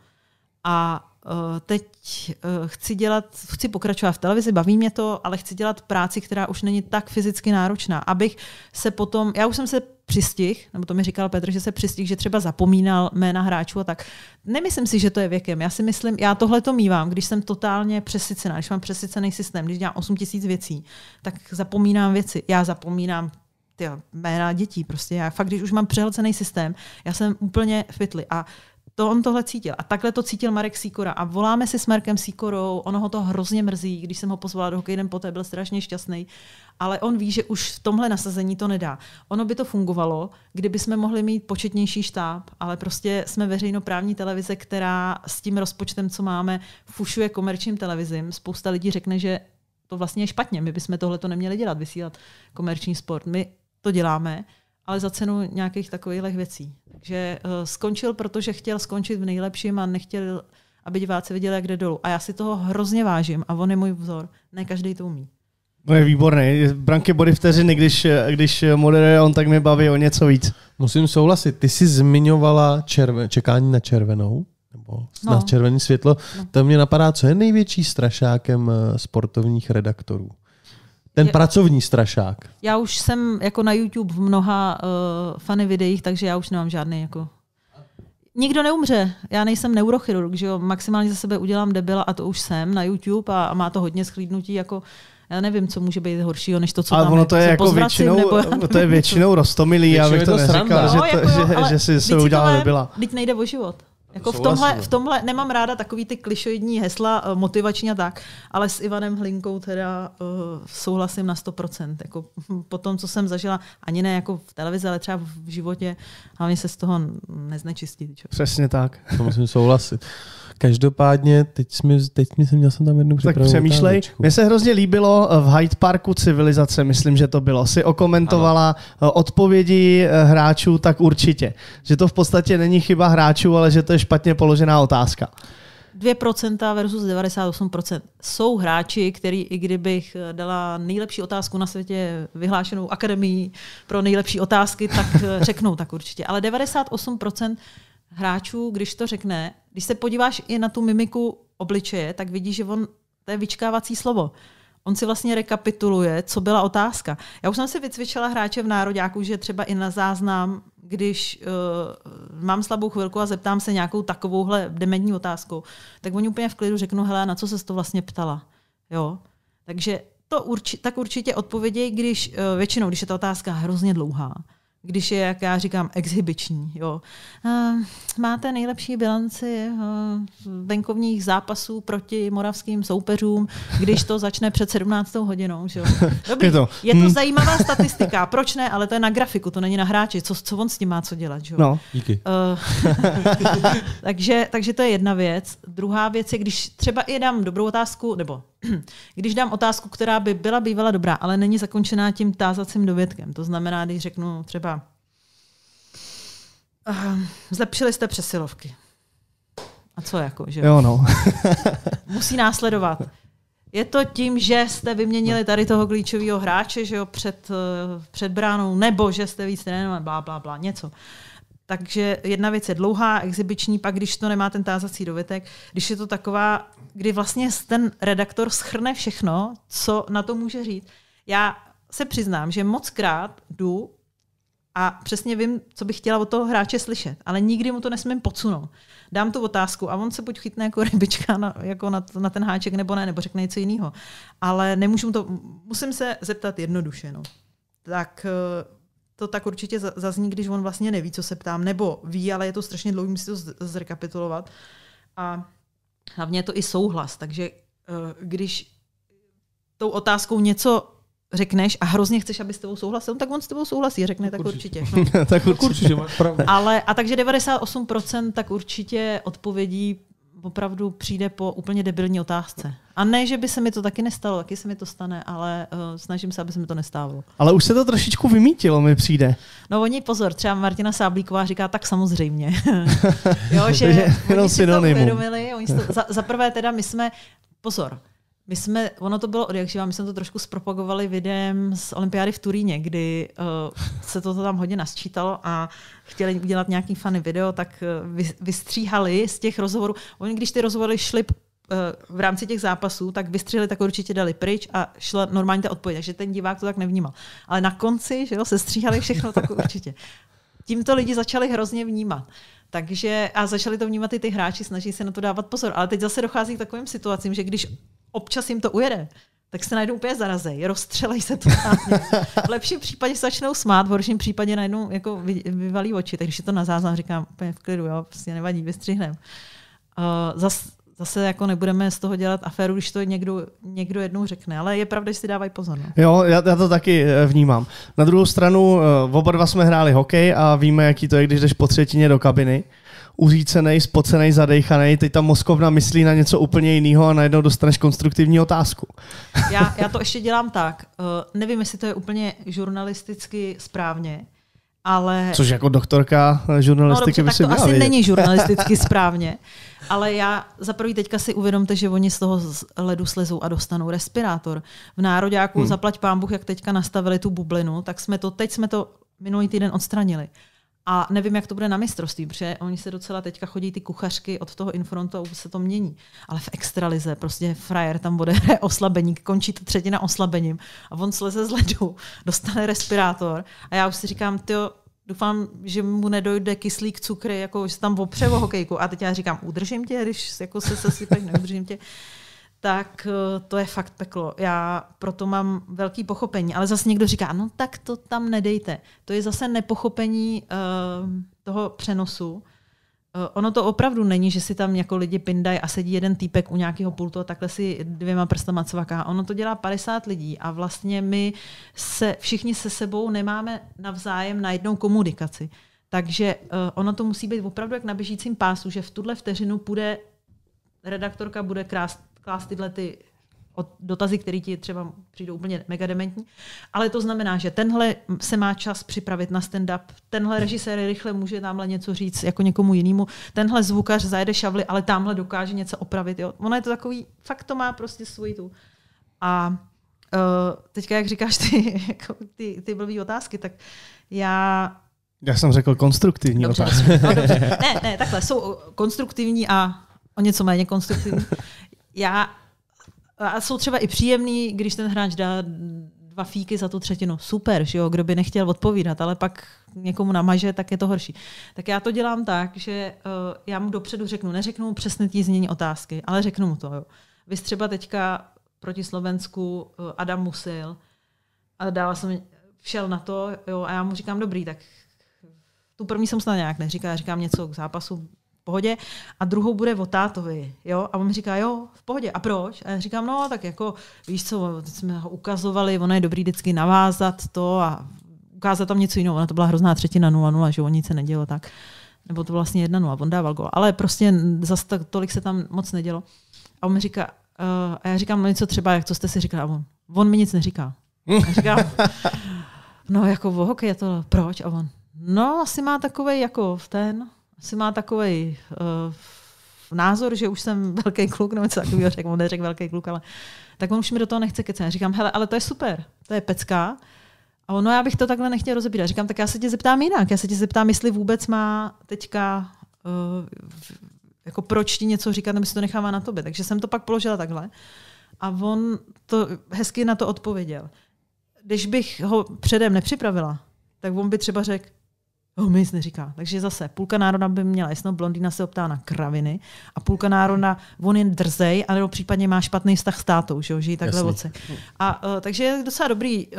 a Eh, teď eh, chci dělat, chci pokračovat v televizi, baví mě to, ale chci dělat práci, která už není tak fyzicky náročná, abych se potom, já už jsem se přistih, nebo to mi říkal Petr, že se přistih, že třeba zapomínal jména hráčů a tak. Nemyslím si, že to je věkem. Já si myslím, já tohle to mívám, když jsem totálně přesycená, když mám přesycený systém, když dělám 8 tisíc věcí, tak zapomínám věci. Já zapomínám ty jména dětí. Prostě já fakt, když už mám přehlcený systém, já jsem úplně fitly. A to on tohle cítil. A takhle to cítil Marek Sikora. A voláme si s Markem Sikorou, ono ho to hrozně mrzí, když jsem ho pozvala do hokejden poté, byl strašně šťastný. Ale on ví, že už v tomhle nasazení to nedá. Ono by to fungovalo, kdyby jsme mohli mít početnější štáb, ale prostě jsme veřejnoprávní televize, která s tím rozpočtem, co máme, fušuje komerčním televizím. Spousta lidí řekne, že to vlastně je špatně. My bychom tohle to neměli dělat, vysílat komerční sport. My to děláme ale za cenu nějakých takových věcí. Takže uh, skončil, protože chtěl skončit v nejlepším a nechtěl, aby diváci viděli, jak jde dolů. A já si toho hrozně vážím a on je můj vzor. Ne každý to umí. No je výborný. Branky body vteřiny, když, eh, když eh, moderuje on, tak mi baví o něco víc. Musím souhlasit. Ty jsi zmiňovala červen, čekání na červenou, nebo no. na červené světlo. No. To mě napadá, co je největší strašákem sportovních redaktorů. Ten je, pracovní strašák. Já už jsem jako na YouTube v mnoha uh, fany videích, takže já už nemám žádný jako... Nikdo neumře. Já nejsem neurochirurg, že jo? Maximálně za sebe udělám debila a to už jsem na YouTube a, a má to hodně schlídnutí jako já nevím, co může být horšího, než to, co ale tam ono to je, je jako většinou, nebo to je většinou rostomilý, abych to, to neříkal, no, že, to, jako jo, že, že si se udělala nebyla. Teď nejde o život. Jako v tomhle, no. v tomhle nemám ráda takový ty klišoidní hesla eh, motivační a tak, ale s Ivanem Hlinkou teda uh, souhlasím na 100%. Jako, hm, po tom, co jsem zažila, ani ne jako v televizi, ale třeba v životě, hlavně se z toho neznečistí. Čo? Přesně tak. To musím souhlasit. Každopádně, teď jsme, teď jsem měl jsem tam jednu Tak přemýšlej, mně se hrozně líbilo eh, v Hyde Parku civilizace, myslím, že to bylo. Si okomentovala ano. Eh, odpovědi eh, hráčů, tak určitě. Že to v podstatě není chyba hráčů, ale že to je špatně položená otázka. 2% versus 98%. Jsou hráči, který i kdybych dala nejlepší otázku na světě vyhlášenou akademii pro nejlepší otázky, tak řeknou tak určitě. Ale 98% hráčů, když to řekne, když se podíváš i na tu mimiku obličeje, tak vidíš, že on, to je vyčkávací slovo. On si vlastně rekapituluje, co byla otázka. Já už jsem si vycvičila hráče v nároďáku, že třeba i na záznam, když uh, mám slabou chvilku a zeptám se nějakou takovouhle dementní otázku, tak oni úplně v klidu řeknou, hele, na co se to vlastně ptala. Jo? Takže to urči- tak určitě odpověděj, když uh, většinou, když je ta otázka hrozně dlouhá, když je, jak já říkám, exhibiční. Jo. Máte nejlepší bilanci venkovních zápasů proti moravským soupeřům, když to začne před 17. hodinou. Že jo. Dobrý, je to, je to hm. zajímavá statistika, proč ne, ale to je na grafiku, to není na hráči, co, co on s tím má co dělat. Že jo. No, díky. Eh, takže, takže to je jedna věc. Druhá věc je, když třeba i dám dobrou otázku, nebo když dám otázku, která by byla bývala dobrá, ale není zakončená tím tázacím dovědkem. To znamená, když řeknu třeba Uh, zlepšili jste přesilovky. A co jako, že jo? no. Musí následovat. Je to tím, že jste vyměnili no. tady toho klíčového hráče, že jo, před, eh, před bránou, nebo že jste víc trénovali, blá, blá, blá, něco. Takže jedna věc je dlouhá, exibiční, pak když to nemá ten tázací dovětek, když je to taková, kdy vlastně ten redaktor schrne všechno, co na to může říct. Já se přiznám, že moc krát jdu a přesně vím, co bych chtěla od toho hráče slyšet, ale nikdy mu to nesmím podsunout. Dám tu otázku a on se buď chytne jako rybička na, jako na, na ten háček nebo ne, nebo řekne něco jiného. Ale nemůžu to, musím se zeptat jednoduše. No. Tak eh, to tak určitě zazní, když on vlastně neví, co se ptám, nebo ví, ale je to strašně dlouhý, musí to zrekapitulovat. A hlavně je to i souhlas, takže eh, když tou otázkou něco řekneš a hrozně chceš, aby s tebou souhlasil, tak on s tebou souhlasí, řekne tak, tak určitě. určitě. No. tak určitě, máš pravdu. Ale, a takže 98% tak určitě odpovědí opravdu přijde po úplně debilní otázce. A ne, že by se mi to taky nestalo, taky se mi to stane, ale uh, snažím se, aby se mi to nestávalo. Ale už se to trošičku vymítilo, mi přijde. No oni pozor, třeba Martina Sáblíková říká tak samozřejmě. jo, že oni si to uvědomili, oni si to, za, za prvé teda my jsme, pozor, my jsme, ono to bylo od my jsme to trošku zpropagovali videem z olympiády v Turíně, kdy uh, se to tam hodně nasčítalo a chtěli udělat nějaký funny video, tak uh, eh, vy, vystříhali z těch rozhovorů. Oni, když ty rozhovory šly eh, v rámci těch zápasů, tak vystřihli, tak určitě dali pryč a šla normálně ta odpověď. Takže ten divák to tak nevnímal. Ale na konci, že jo, se stříhali všechno, tak určitě. Tímto lidi začali hrozně vnímat. Takže, a začali to vnímat i ty hráči, snaží se na to dávat pozor. Ale teď zase dochází k takovým situacím, že když občas jim to ujede, tak se najednou úplně zarazej, rozstřelej se to. v lepším případě se začnou smát, v horším případě najednou jako vyvalí oči. Takže když je to na záznam, říkám úplně v klidu, jo, prostě nevadí, vystřihnem. Uh, zas, zase jako nebudeme z toho dělat aféru, když to někdo, někdo jednou řekne, ale je pravda, že si dávají pozor. No? Jo, já, já to taky eh, vnímám. Na druhou stranu, eh, oba dva jsme hráli hokej a víme, jaký to je, když jdeš po třetině do kabiny uřícený, spocený, zadechaný, teď ta mozkovna myslí na něco úplně jiného a najednou dostaneš konstruktivní otázku. Já, já to ještě dělám tak. Uh, nevím, jestli to je úplně žurnalisticky správně, ale... Což jako doktorka eh, žurnalistiky no, dobře, by si tak to asi vědět. není žurnalisticky správně. Ale já za prvý teďka si uvědomte, že oni z toho z ledu slezou a dostanou respirátor. V Nároďáku hmm. zaplať pán Bůh, jak teďka nastavili tu bublinu, tak jsme to, teď jsme to minulý týden odstranili. A nevím, jak to bude na mistrovství, protože oni se docela teďka chodí ty kuchařky od toho infrontu a už se to mění. Ale v extralize prostě frajer tam bude oslabení, končí to třetina oslabením a on sleze z ledu, dostane respirátor a já už si říkám, ty doufám, že mu nedojde kyslík cukry, jako že tam opře o hokejku. A teď já říkám, udržím tě, když jako se sesypeš, neudržím tě tak eh, to je fakt peklo. Já proto mám velký pochopení, ale zase někdo říká, no tak to tam nedejte. To je zase nepochopení uh, toho přenosu. Uh, ono to opravdu není, že si tam jako lidi pindají a sedí jeden týpek u nějakého pultu a takhle si dvěma prstama cvaká. Ono to dělá 50 lidí a vlastně my se všichni se sebou nemáme navzájem na jednou komunikaci. Takže uh, ono to musí být opravdu jak na běžícím pásu, že v tuhle vteřinu půjde redaktorka bude krást klást tyhle ty dotazy, které ti třeba přijdou úplně mega dementní. Ale to znamená, že tenhle se má čas připravit na stand-up, tenhle režisér rychle může tamhle něco říct jako někomu jinému, tenhle zvukař zajede šavly, ale tamhle dokáže něco opravit. Jo. Ono je to takový, fakt to má prostě svůj tu. A uh, teďka, jak říkáš ty, jako ty, ty blbý otázky, tak já já jsem řekl konstruktivní dobře, otázky. No, dobře. Ne, ne, takhle, jsou konstruktivní a o něco méně konstruktivní já, a jsou třeba i příjemný, když ten hráč dá dva fíky za tu třetinu. Super, že jo, kdo by nechtěl odpovídat, ale pak někomu namaže, tak je to horší. Tak já to dělám tak, že uh, já mu dopředu řeknu, neřeknu mu přesně tí znění otázky, ale řeknu mu to. Jo. Vy třeba teďka proti Slovensku uh, Adam Musil a dala jsem, šel na to jo, a já mu říkám, dobrý, tak tu první jsem snad nějak neříkala, říkám něco k zápasu v pohodě. A druhou bude o tátovi, jo. A on mi říká, jo, v pohodě. A proč? A já říkám, no, tak jako, víš co, jsme ho ukazovali, ono je dobrý vždycky navázat to a ukázat tam něco jiného. Ona to byla hrozná třetina 0-0, že on nic se nedělo tak. Nebo to vlastně jedna 0 on dával gol. Ale prostě zase tak, tolik se tam moc nedělo. A on mi říká, uh, a já říkám, no něco třeba, jak co jste si říkal, a on, on mi nic neříká. A říkám, no jako v hokeji to, proč? A on, no asi má takový jako v ten, si má takový uh, eh, názor, že už jsem velký kluk, nebo co takového řekl, on neřekl velký kluk, ale tak on už mi do toho nechce kecen. Říkám, hele, ale to je super, to je pecka. A ono, já bych to takhle nechtěl rozebírat. Říkám, tak já se tě zeptám jinak. Já se tě zeptám, jestli vůbec má teďka, uh, jako proč ti něco říkat, nebo si to nechává na tobě. Takže jsem to pak položila takhle. A on to hezky na to odpověděl. Když bych ho předem nepřipravila, tak on by třeba řekl, Oh, neříká. Takže zase půlka národa by měla jasno, blondýna se optá na kraviny a půlka národa, on jen drzej, ale případně má špatný vztah s tátou, že jo, jí takhle oce. A uh, takže je docela dobrý. Uh,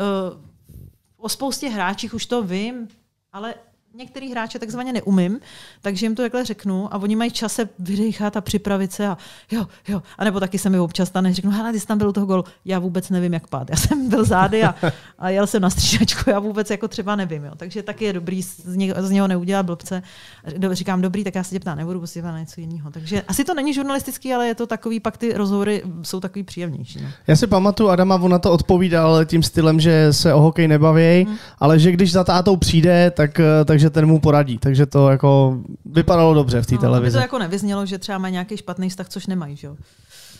o spoustě hráčích už to vím, ale některý hráče takzvaně neumím, takže jim to takhle řeknu a oni mají čas se vydechat a připravit se a jo, jo. A nebo taky se mi občas stane, řeknu, hele, ty jsi tam byl u toho gol. já vůbec nevím, jak pát. Já jsem byl zády a, a jel jsem na střížačku, já vůbec jako třeba nevím. Jo. Takže taky je dobrý z, ně, z něho neudělat blbce. Do, říkám, dobrý, tak já se tě ptám, nebudu prostě na něco jiného. Takže asi to není žurnalistický, ale je to takový, pak ty rozhovory jsou takový příjemnější. Ne? No. Já si pamatuju, Adama, on na to odpovídal tím stylem, že se o hokej nebaví, hmm. ale že když za tátou přijde, tak, eh, takže takže ten mu poradí. Takže to jako vypadalo dobře v té no, televizi. to jako nevyznělo, že třeba má nějaký špatný vztah, což nemají, že jo?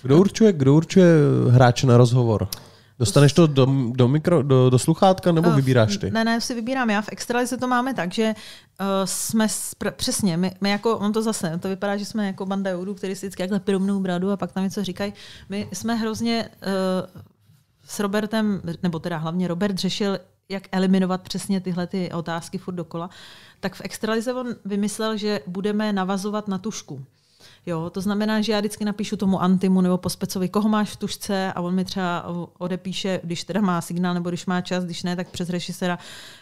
Kdo určuje, kdo určuje hráče na rozhovor? Dostaneš to do, do, mikro, do, do sluchátka nebo uh, vybíráš ty? Ne, ne, si vybírám já. V Extralize to máme tak, že uh, jsme spr- přesně, my, my jako, on to zase, to vypadá, že jsme jako banda judů, který si vždycky jakhle pyromnou bradu a pak tam něco říkají. My jsme hrozně uh, s Robertem, nebo teda hlavně Robert řešil jak eliminovat přesně tyhle ty otázky furt dokola, tak v Extralize on vymyslel, že budeme navazovat na tušku. Jo, to znamená, že já vždycky napíšu tomu Antimu nebo Pospecovi, koho máš v tušce a on mi třeba odepíše, když teda má signál nebo když má čas, když ne, tak přes režisera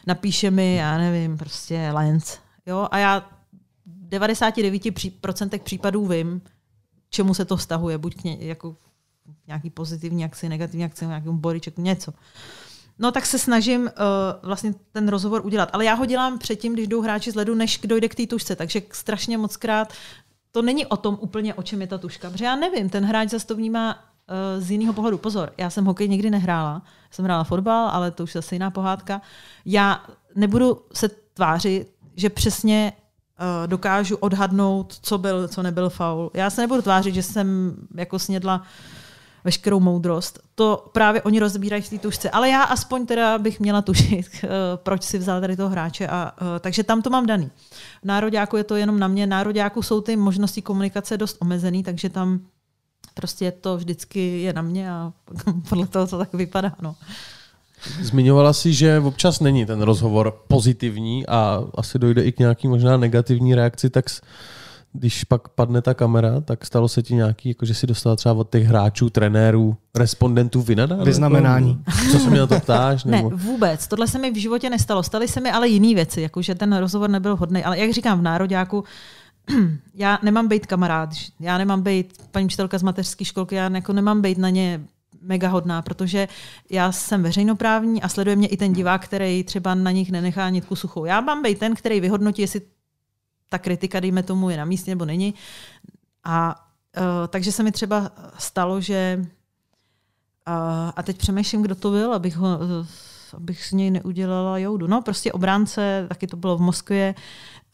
napíše mi, já nevím, prostě Lens. Jo, a já 99% případů vím, čemu se to vztahuje, buď k ně, jako nějaký pozitivní akci, negativní akci, nějakým boryček, něco. Uh, No tak se snažím uh, vlastně ten rozhovor udělat. Ale já ho dělám předtím, když jdou hráči z ledu, než dojde k té tušce. Takže strašně moc krát to není o tom úplně, o čem je ta tuška. Protože já nevím, ten hráč zase to vnímá eh, z jiného pohledu. Pozor, já jsem hokej nikdy nehrála. Jsem hrála fotbal, ale to už zase jiná pohádka. Já nebudu se tvářit, že přesně uh, dokážu odhadnout, co byl, co nebyl faul. Já se nebudu tvářit, že jsem jako snědla uh, veškerou moudrost. To právě oni rozbírají v té tušce. Ale já aspoň teda bych měla tušit, eh, proč si vzal tady toho hráče. A, eh, takže tam to mám daný. Nároďáku je to jenom na mě. Nároďáku jsou ty možnosti komunikace dost omezený, takže tam prostě to vždycky je na mě a podle toho to tak vypadá. No. Zmiňovala si, že občas není ten rozhovor pozitivní a asi dojde i k nějaký možná negativní reakci, tak když pak padne ta kamera, tak stalo se ti nějaký, jako že si dostala třeba od těch hráčů, trenérů, respondentů vynadá? Jako? Vyznamenání. Co se mě na to ptáš? Nebo... Ne, vůbec. Tohle se mi v životě nestalo. Staly se mi ale jiné věci, jakože ten rozhovor nebyl hodný. Ale jak říkám, v Nároďáku já nemám být kamarád, já nemám být paní učitelka z mateřské školky, já jako nemám být na ně mega hodná, protože já jsem veřejnoprávní a sleduje mě i ten divák, který třeba na nich nenechá nitku suchou. Já mám být ten, který vyhodnotí, jestli ta kritika, dejme tomu, je na místě nebo není. A uh, takže se mi třeba stalo, že uh, a teď přemýšlím, kdo to byl, abych, ho, uh, abych z něj neudělala joudu. No prostě obránce, taky to bylo v Moskvě,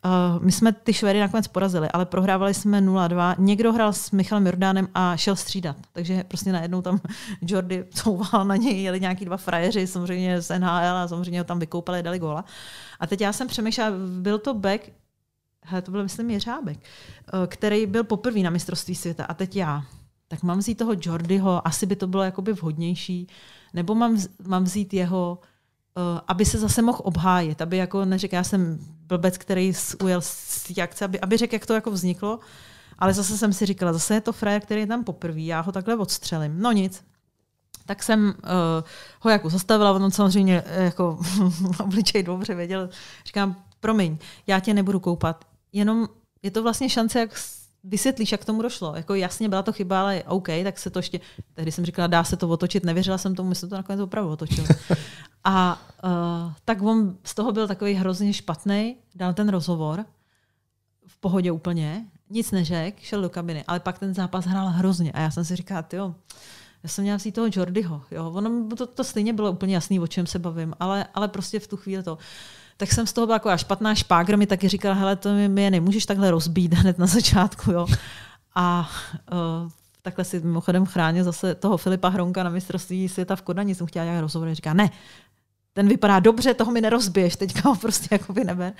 Uh, my jsme ty Švédy nakonec porazili, ale prohrávali jsme 0-2. Někdo hrál s Michalem Jordánem a šel střídat, takže prostě najednou tam Jordy couval na něj, jeli nějaký dva frajeři, samozřejmě z NHL a samozřejmě ho tam vykoupali a dali góla. A teď já jsem přemýšlela, byl to back, Hele, to byl, myslím, Jeřábek, eh, který byl poprvé na mistrovství světa a teď já. Tak mám vzít toho Jordyho, asi by to bylo jakoby vhodnější, nebo mám, mám vzít jeho, eh, aby se zase mohl obhájit, aby jako neřekl, já jsem blbec, který ujel z té akce, aby, aby řekl, jak to jako vzniklo. Ale zase jsem si říkala, zase je to frajer, který je tam poprvé, já ho takhle odstřelím. No nic, tak jsem uh, ho jako zastavila, on samozřejmě jako obličej dobře věděl, říkám, promiň, já tě nebudu koupat, jenom je to vlastně šance, jak vysvětlíš, jak tomu došlo. Jako jasně byla to chyba, ale OK, tak se to ještě, tehdy jsem říkala, dá se to otočit, nevěřila jsem tomu, my jsme to nakonec opravdu otočili. A uh, tak on z toho byl takový hrozně špatný, dal ten rozhovor, v pohodě úplně, nic neřekl, šel do kabiny, ale pak ten zápas hrál hrozně a já jsem si říkala, jo, já jsem měla vzít toho Jordyho, jo, ono to, to stejně bylo úplně jasný, o čem se bavím, ale, ale prostě v tu chvíli to. Uh, tak jsem z toho byla jako špatná špágr, mi taky říkala, hele, to mi je nemůžeš takhle rozbít hned na začátku, jo. A uh, takhle si mimochodem chránil zase toho Filipa Hronka na mistrovství světa v Kodani, jsem chtěla nějak rozhovor, říká, ne, ten vypadá dobře, toho mi nerozbiješ, teďka ho prostě jako by neber.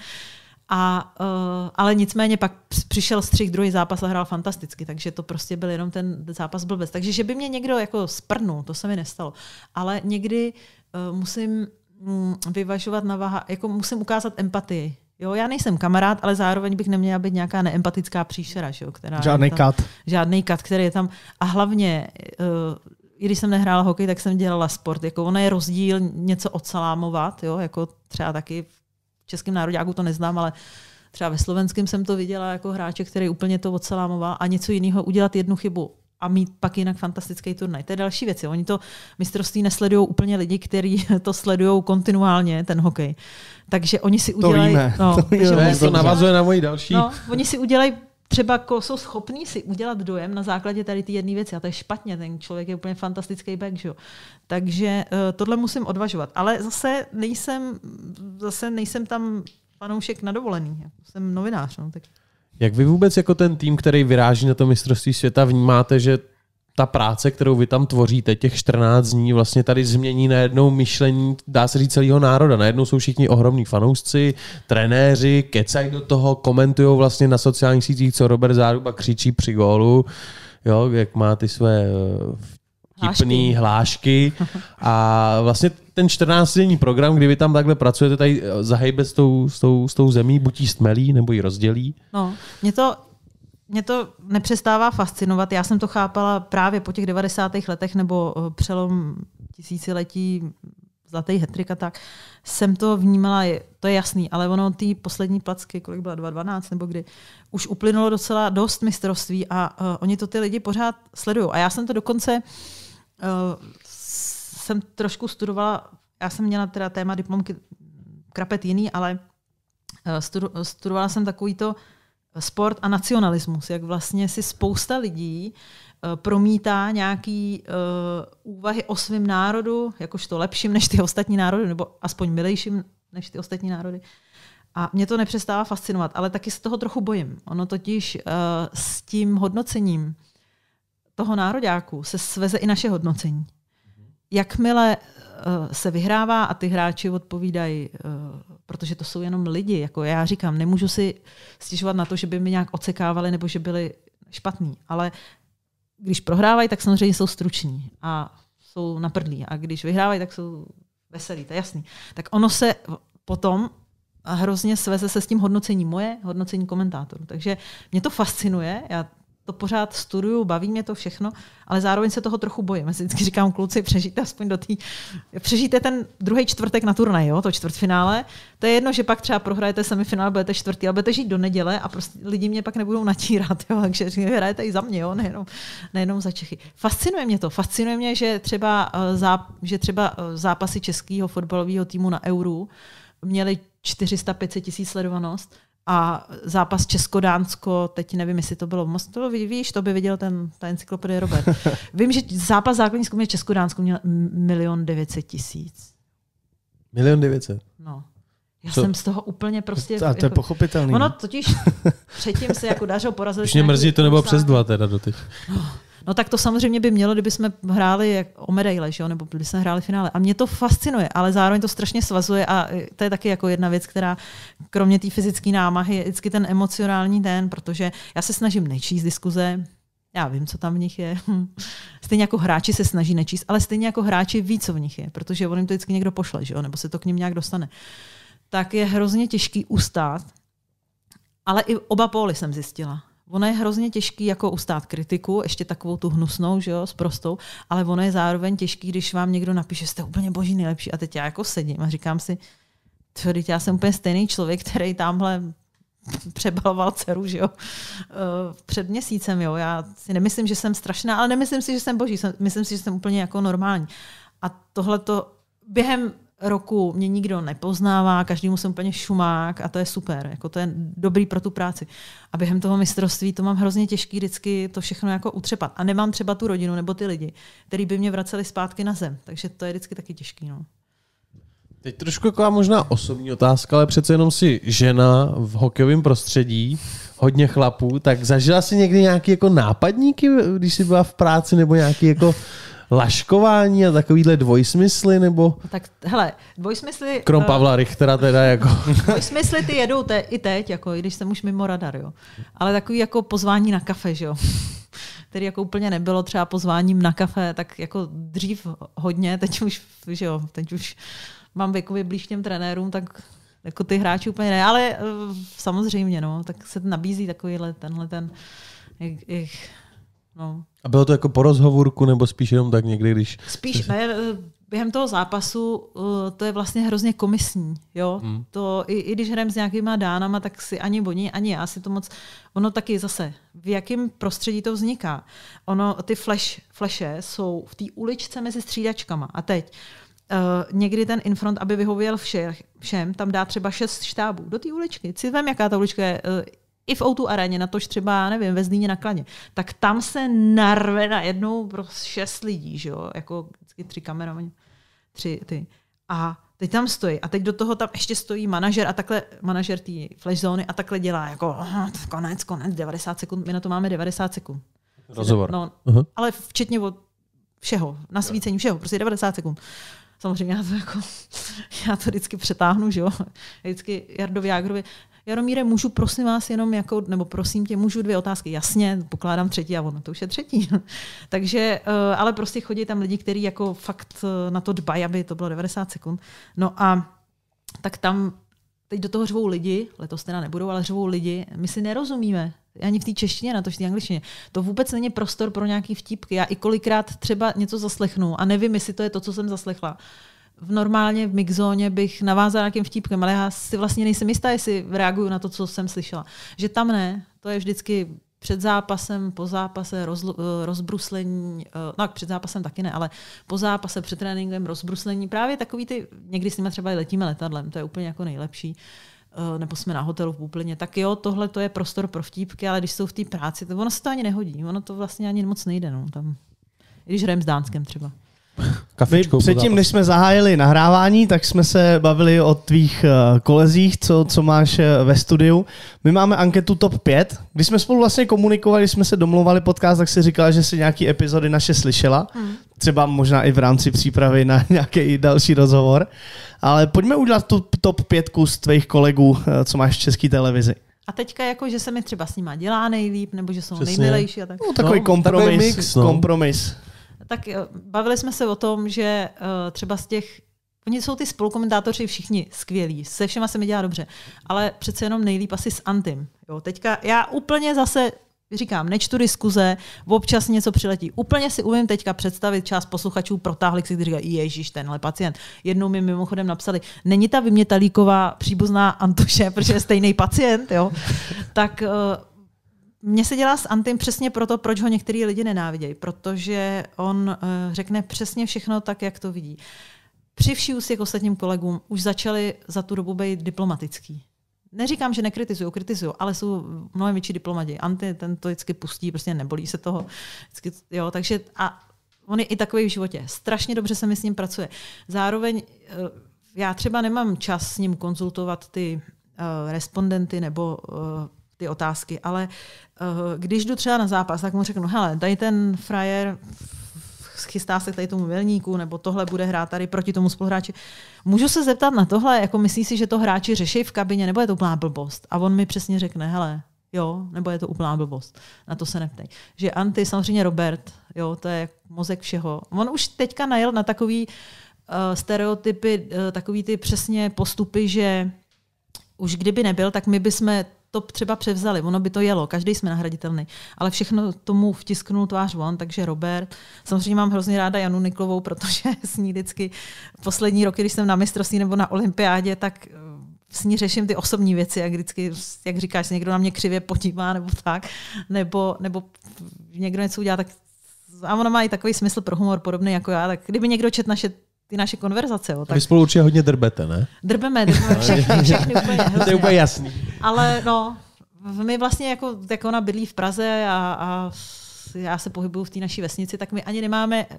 A, uh, ale nicméně pak přišel střih druhý zápas a hrál fantasticky, takže to prostě byl jenom ten zápas blbec. Takže že by mě někdo jako sprnul, to se mi nestalo. Ale někdy uh, musím Mm, vyvažovat na váha, jako musím ukázat empatii. Jo, já nejsem kamarád, ale zároveň bych neměla být nějaká neempatická příšera, že jo, která Žádný kat. Žádný kat, který je tam. A hlavně, uh, i když jsem nehrála hokej, tak jsem dělala sport. Jako ono je rozdíl něco odsalámovat, jo, jako třeba taky v českém národňáku to neznám, ale třeba ve slovenském jsem to viděla jako hráče, který úplně to odsalámoval a něco jiného udělat jednu chybu a mít pak jinak fantastický turnaj. To je další věc. Oni to mistrovství nesledují úplně lidi, kteří to sledují kontinuálně, ten hokej. Takže oni si udělají... To víme. No, to, víme. Ne, to navazuje na moji další. No, oni si udělají třeba jako jsou schopní si udělat dojem na základě tady ty jedné věci. A to je špatně, ten člověk je úplně fantastický back, že? Takže eh, tohle musím odvažovat. Ale zase nejsem, zase nejsem tam panoušek na dovolený. Jako jsem novinář. No, tak... Jak vy vůbec jako ten tým, který vyráží na to mistrovství světa, vnímáte, že ta práce, kterou vy tam tvoříte, těch 14 dní, vlastně tady změní najednou myšlení, dá se říct, celého národa. Najednou jsou všichni ohromní fanoušci, trenéři, kecají do toho, komentují vlastně na sociálních sítích, co Robert Záruba křičí při gólu, jo, jak má ty své eh, tipný hlášky. A vlastně ten 14-denní program, kdy vy tam takhle pracujete, tady eh, zahejbe s tou, s tou, s tou zemí, buď jí stmelí, nebo ji rozdělí? No, mě to, mě to nepřestává fascinovat. Já jsem to chápala právě po těch 90. letech nebo eh, přelom tisíciletí zlatý hetrik a tak, jsem to vnímala, to je jasný, ale ono ty poslední placky, kolik byla 2012 nebo kdy, už uplynulo docela dost mistrovství a uh, oni to ty lidi pořád sledují. A já jsem to dokonce uh, Eh, jsem trošku studovala, já jsem měla teda téma diplomky krapet jiný, ale eh, studovala jsem takovýto sport a nacionalismus, jak vlastně si spousta lidí eh, promítá nějaký uh, úvahy o svém národu, jakožto lepším než ty ostatní národy, nebo aspoň milejším než ty ostatní národy. A mě to nepřestává fascinovat, ale taky se toho trochu bojím. Ono totiž uh, s tím hodnocením toho nároďáku se sveze i naše hodnocení. Jakmile eh, se vyhrává a ty hráči odpovídají, eh, protože to jsou jenom lidi, jako já říkám, nemůžu si stěžovat na to, že by mi nějak ocekávali nebo že byli špatní, ale když prohrávají, tak samozřejmě jsou struční a jsou naprdlí a když vyhrávají, tak jsou veselí, to je jasný. Tak ono se potom hrozně sveze se s tím hodnocením moje, hodnocení komentátorů. Takže mě to fascinuje, já to pořád studuju, baví mě to všechno, ale zároveň se toho trochu bojím. Já si vždycky říkám, kluci, přežijte aspoň do té. Přežijte ten druhý čtvrtek na turnaj, jo, to čtvrtfinále. To je jedno, že pak třeba prohrajete semifinál, budete čtvrtý, ale budete žít do neděle a prostě lidi mě pak nebudou natírat, jo, takže hrajete i za mě, jo, nejenom, nejenom za Čechy. Fascinuje mě to, fascinuje mě, že třeba, eh, že třeba eh, zápasy českého fotbalového týmu na Euro měly 400-500 tisíc sledovanost a zápas Česko-Dánsko, teď nevím, jestli to bylo v Mostu, víš, to by viděl ten, ta encyklopedie Robert. Vím, že zápas základní skupiny Česko-Dánsko měl milion devětset tisíc. Milion devětset? No. Já Co? jsem z toho úplně prostě... A to jako, je pochopitelné. Ono totiž předtím se jako dařilo porazit... Už mě mrzí, to nebylo přes dva teda těch. No. No tak to samozřejmě by mělo, kdyby jsme hráli o medaile, že jo? nebo kdyby jsme hráli finále. A mě to fascinuje, ale zároveň to strašně svazuje a to je taky jako jedna věc, která kromě té fyzické námahy je vždycky ten emocionální den, protože já se snažím nečíst diskuze, já vím, co tam v nich je. stejně jako hráči se snaží nečíst, ale stejně jako hráči ví, co v nich je, protože on jim to vždycky někdo pošle, že jo? nebo se to k ním nějak dostane. Tak je hrozně těžký ustát, ale i oba póly jsem zjistila ono je hrozně těžký jako ustát kritiku, ještě takovou tu hnusnou, že jo, s prostou, ale ono je zároveň těžký, když vám někdo napíše, že jste úplně boží nejlepší a teď já jako sedím a říkám si, co, já jsem úplně stejný člověk, který tamhle přebaloval dceru, že jo, eh, před měsícem, jo. Já si nemyslím, že jsem strašná, ale nemyslím si, že jsem boží. Myslím si, že jsem úplně jako normální. A tohle to během roku mě nikdo nepoznává, každý musím úplně šumák a to je super, jako to je dobrý pro tu práci. A během toho mistrovství to mám hrozně těžký vždycky to všechno jako utřepat. A nemám třeba tu rodinu nebo ty lidi, který by mě vraceli zpátky na zem, takže to je vždycky taky těžký. No. Teď trošku taková možná osobní otázka, ale přece jenom si žena v hokejovém prostředí, hodně chlapů, tak zažila si někdy nějaký jako nápadníky, když jsi byla v práci, nebo nějaký jako laškování a takovýhle dvojsmysly, nebo... Tak hele, dvojsmysly... Krom eh, Pavla Richtera teda jako... dvojsmysly ty jedou te, i teď, jako, i když jsem už mimo radar, jo. Ale takový jako pozvání na kafe, že jo který jako úplně nebylo třeba pozváním na kafe, tak jako dřív hodně, teď už, že jo, teď už mám věkově blíž těm trenérům, tak jako ty hráči úplně ne, ale eh, samozřejmě, no, tak se nabízí takovýhle tenhle ten, jak, jak, no, a bylo to jako po rozhovorku, nebo spíš jenom tak někdy, když... Spíš ne, během toho zápasu uh, to je vlastně hrozně komisní. Jo? Hmm. To, i, I když hrajeme s nějakýma dánama, tak si ani oni, ani já si to moc... Ono taky zase, v jakém prostředí to vzniká. Ono, ty flash, flashe jsou v té uličce mezi střídačkama. A teď, Uh, někdy ten infront, aby vyhověl všech, všem, tam dá třeba šest štábů do té uličky. Si vem, jaká ta ulička je uh, i v autu aréně, na tož třeba, nevím, ve Zlíně na Klaně, tak tam se narve na jednou pro šest lidí, že jo, jako vždycky tři kameramani, tři ty. A teď tam stojí a teď do toho tam ještě stojí manažer a takhle manažer té flash zóny a takhle dělá jako konec, konec, 90 sekund, my na to máme 90 sekund. Rozhovor. No, uh-huh. ale včetně od všeho, nasvícení všeho, prostě 90 sekund. Samozřejmě já to jako, já to vždycky přetáhnu, že jo. Vždycky Jardovi Jágrovi, Jaromíre, můžu prosím vás jenom jako, nebo prosím tě, můžu dvě otázky. Jasně, pokládám třetí a ono to už je třetí. Takže, eh, ale prostě chodí tam lidi, kteří jako fakt eh, na to dbají, aby to bylo 90 sekund. No a tak tam teď do toho řvou lidi, letos teda nebudou, ale řvou lidi, my si nerozumíme ani v té češtině, na to v té angličtině. To vůbec není prostor pro nějaký vtipky. Já i kolikrát třeba něco zaslechnu a nevím, jestli to je to, co jsem zaslechla v normálně v mixóně bych navázala nějakým vtípkem, ale já si vlastně nejsem jistá, jestli reaguju na to, co jsem slyšela. Že tam ne, to je vždycky před zápasem, po zápase, eh, rozbruslení, eh, no před zápasem taky ne, ale po zápase, před tréninkem, rozbruslení, právě takový ty, někdy s nimi třeba letíme letadlem, to je úplně jako nejlepší, eh, nebo jsme na hotelu v úplně, tak jo, tohle to je prostor pro vtípky, ale když jsou v té práci, to ono se to ani nehodí, ono to vlastně ani moc nejde, no, tam. I když hrajeme s Dánskem třeba. Kafičkou My předtím, než jsme zahájili nahrávání, tak jsme se bavili o tvých eh, kolezích, co, co máš eh, ve studiu. My máme anketu TOP 5. Když jsme spolu vlastně komunikovali, jsme se domluvali podcast, tak si říkala, že si nějaký epizody naše slyšela. Hmm. Třeba možná i v rámci přípravy na nějaký další rozhovor. Ale pojďme udělat tu TOP 5 z tvých kolegů, eh, co máš v české televizi. A teďka jako, že se mi třeba s nima dělá nejlíp, nebo že jsou Přesně. nejmilejší a tak. No, takový no, kompromis, takový mix, no. kompromis tak eh, bavili jsme se o tom, že eh, třeba z těch Oni jsou ty spolukomentátoři všichni skvělí, se všema se mi dělá dobře, ale přece jenom nejlíp asi s Antim. Jo, teďka já úplně zase říkám, nečtu diskuze, občas něco přiletí. Úplně si umím teďka představit, část posluchačů protáhli si, když říkají, ježíš, tenhle pacient. Jednou mi mimochodem napsali, není ta vymětalíková příbuzná Antuše, protože je stejný pacient, jo. tak uh, mně se dělá s Antim přesně proto, proč ho některý lidi nenávidějí, protože on uh, řekne přesně všechno tak, jak to vidí. Při vší úsi k ostatním kolegům už začali za tu dobu být diplomatický. Neříkám, že nekritizují, kritizují, ale jsou mnohem větší diplomati. Anty ten to vždycky pustí, prostě nebolí se toho. Vždycky, jo, takže a on je i takový v životě. Strašně dobře se mi s ním pracuje. Zároveň eh, já třeba nemám čas s ním konzultovat ty uh, respondenty nebo uh, ty otázky, ale uh, když jdu třeba na zápas, tak mu řeknu, hele, tady ten frajer chystá se tady tomu milníku, nebo tohle bude hrát tady proti tomu spoluhráči. Můžu se zeptat na tohle, jako myslí si, že to hráči řeší v kabině, nebo je to úplná blbost? A on mi přesně řekne, hele, jo, nebo je to úplná blbost. Na to se neptej. Že Anty, samozřejmě Robert, jo, to je mozek všeho. On už teďka najel na takový uh, stereotypy, uh, takový ty přesně postupy, že už kdyby nebyl, tak my bychom to třeba převzali. Ono by to jelo, každý jsme nahraditelný. Ale všechno tomu vtisknul tvář on, takže Robert. Samozřejmě mám hrozně ráda Janu Niklovou, protože s ní vždycky poslední roky, když jsem na mistrovství nebo na olympiádě, tak eh, s ní řeším ty osobní věci, jak vždycky, jak říkáš, někdo na mě křivě podívá nebo tak, nebo, nebo někdo něco udělá, tak a ona má i takový smysl pro humor podobný jako já, tak kdyby někdo čet naše ty naše konverzace. Jo, tak... Vy spolu určitě hodně drbete, ne? Drbeme, drbeme všechny, všechny úplně. Hrozně. To je úplně jasný. Ale no, my vlastně jako, jako ona bydlí v Praze a, a já se pohybuju v té naší vesnici, tak my ani nemáme uh,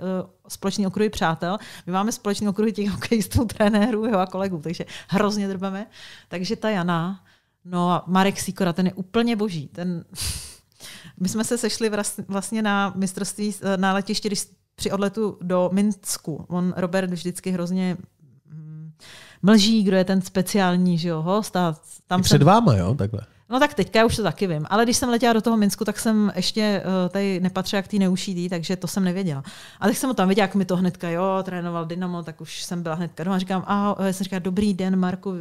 společný okruhy přátel, my máme společný okruhy těch hokejistů, trenérů jo, a kolegů, takže hrozně drbeme. Takže ta Jana, no a Marek Sikora, ten je úplně boží. Ten, my jsme se sešli vlastně na mistrovství na letišti, když při odletu do Minsku. On, Robert, vždycky hrozně mm, mlží, kdo je ten speciální že jo, host. A tam I před jsem... váma, jo, takhle. No tak teďka už to taky vím, ale když jsem letěla do toho Minsku, tak jsem ještě uh, tady nepatřila k té neušitý, takže to jsem nevěděla. A tak jsem ho tam viděla, jak mi to hnedka, jo, trénoval Dynamo, tak už jsem byla hnedka doma. Říkám, a jsem říkala, dobrý den, Marku,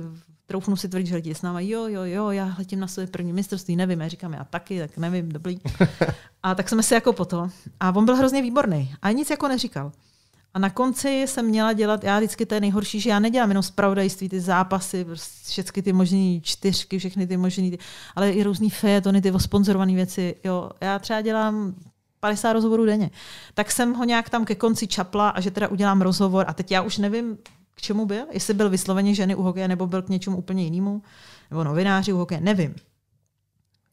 troufnu si tvrdit, že letí s náma. Jo, jo, jo, já letím na své první mistrovství, nevím. Já říkám, já taky, tak nevím, dobrý. A tak jsme si jako po to. A on byl hrozně výborný. A nic jako neříkal. A na konci jsem měla dělat, já vždycky to je nejhorší, že já nedělám jenom zpravodajství, ty zápasy, prostě všechny ty možné čtyřky, všechny ty možné, ale i různý fejetony, ty osponzorované věci. Jo, já třeba dělám 50 rozhovorů denně. Tak jsem ho nějak tam ke konci čapla a že teda udělám rozhovor a teď já už nevím, k čemu byl, jestli byl vysloveně ženy u hokeje nebo byl k něčemu úplně jinému, nebo novináři u hokeje, nevím.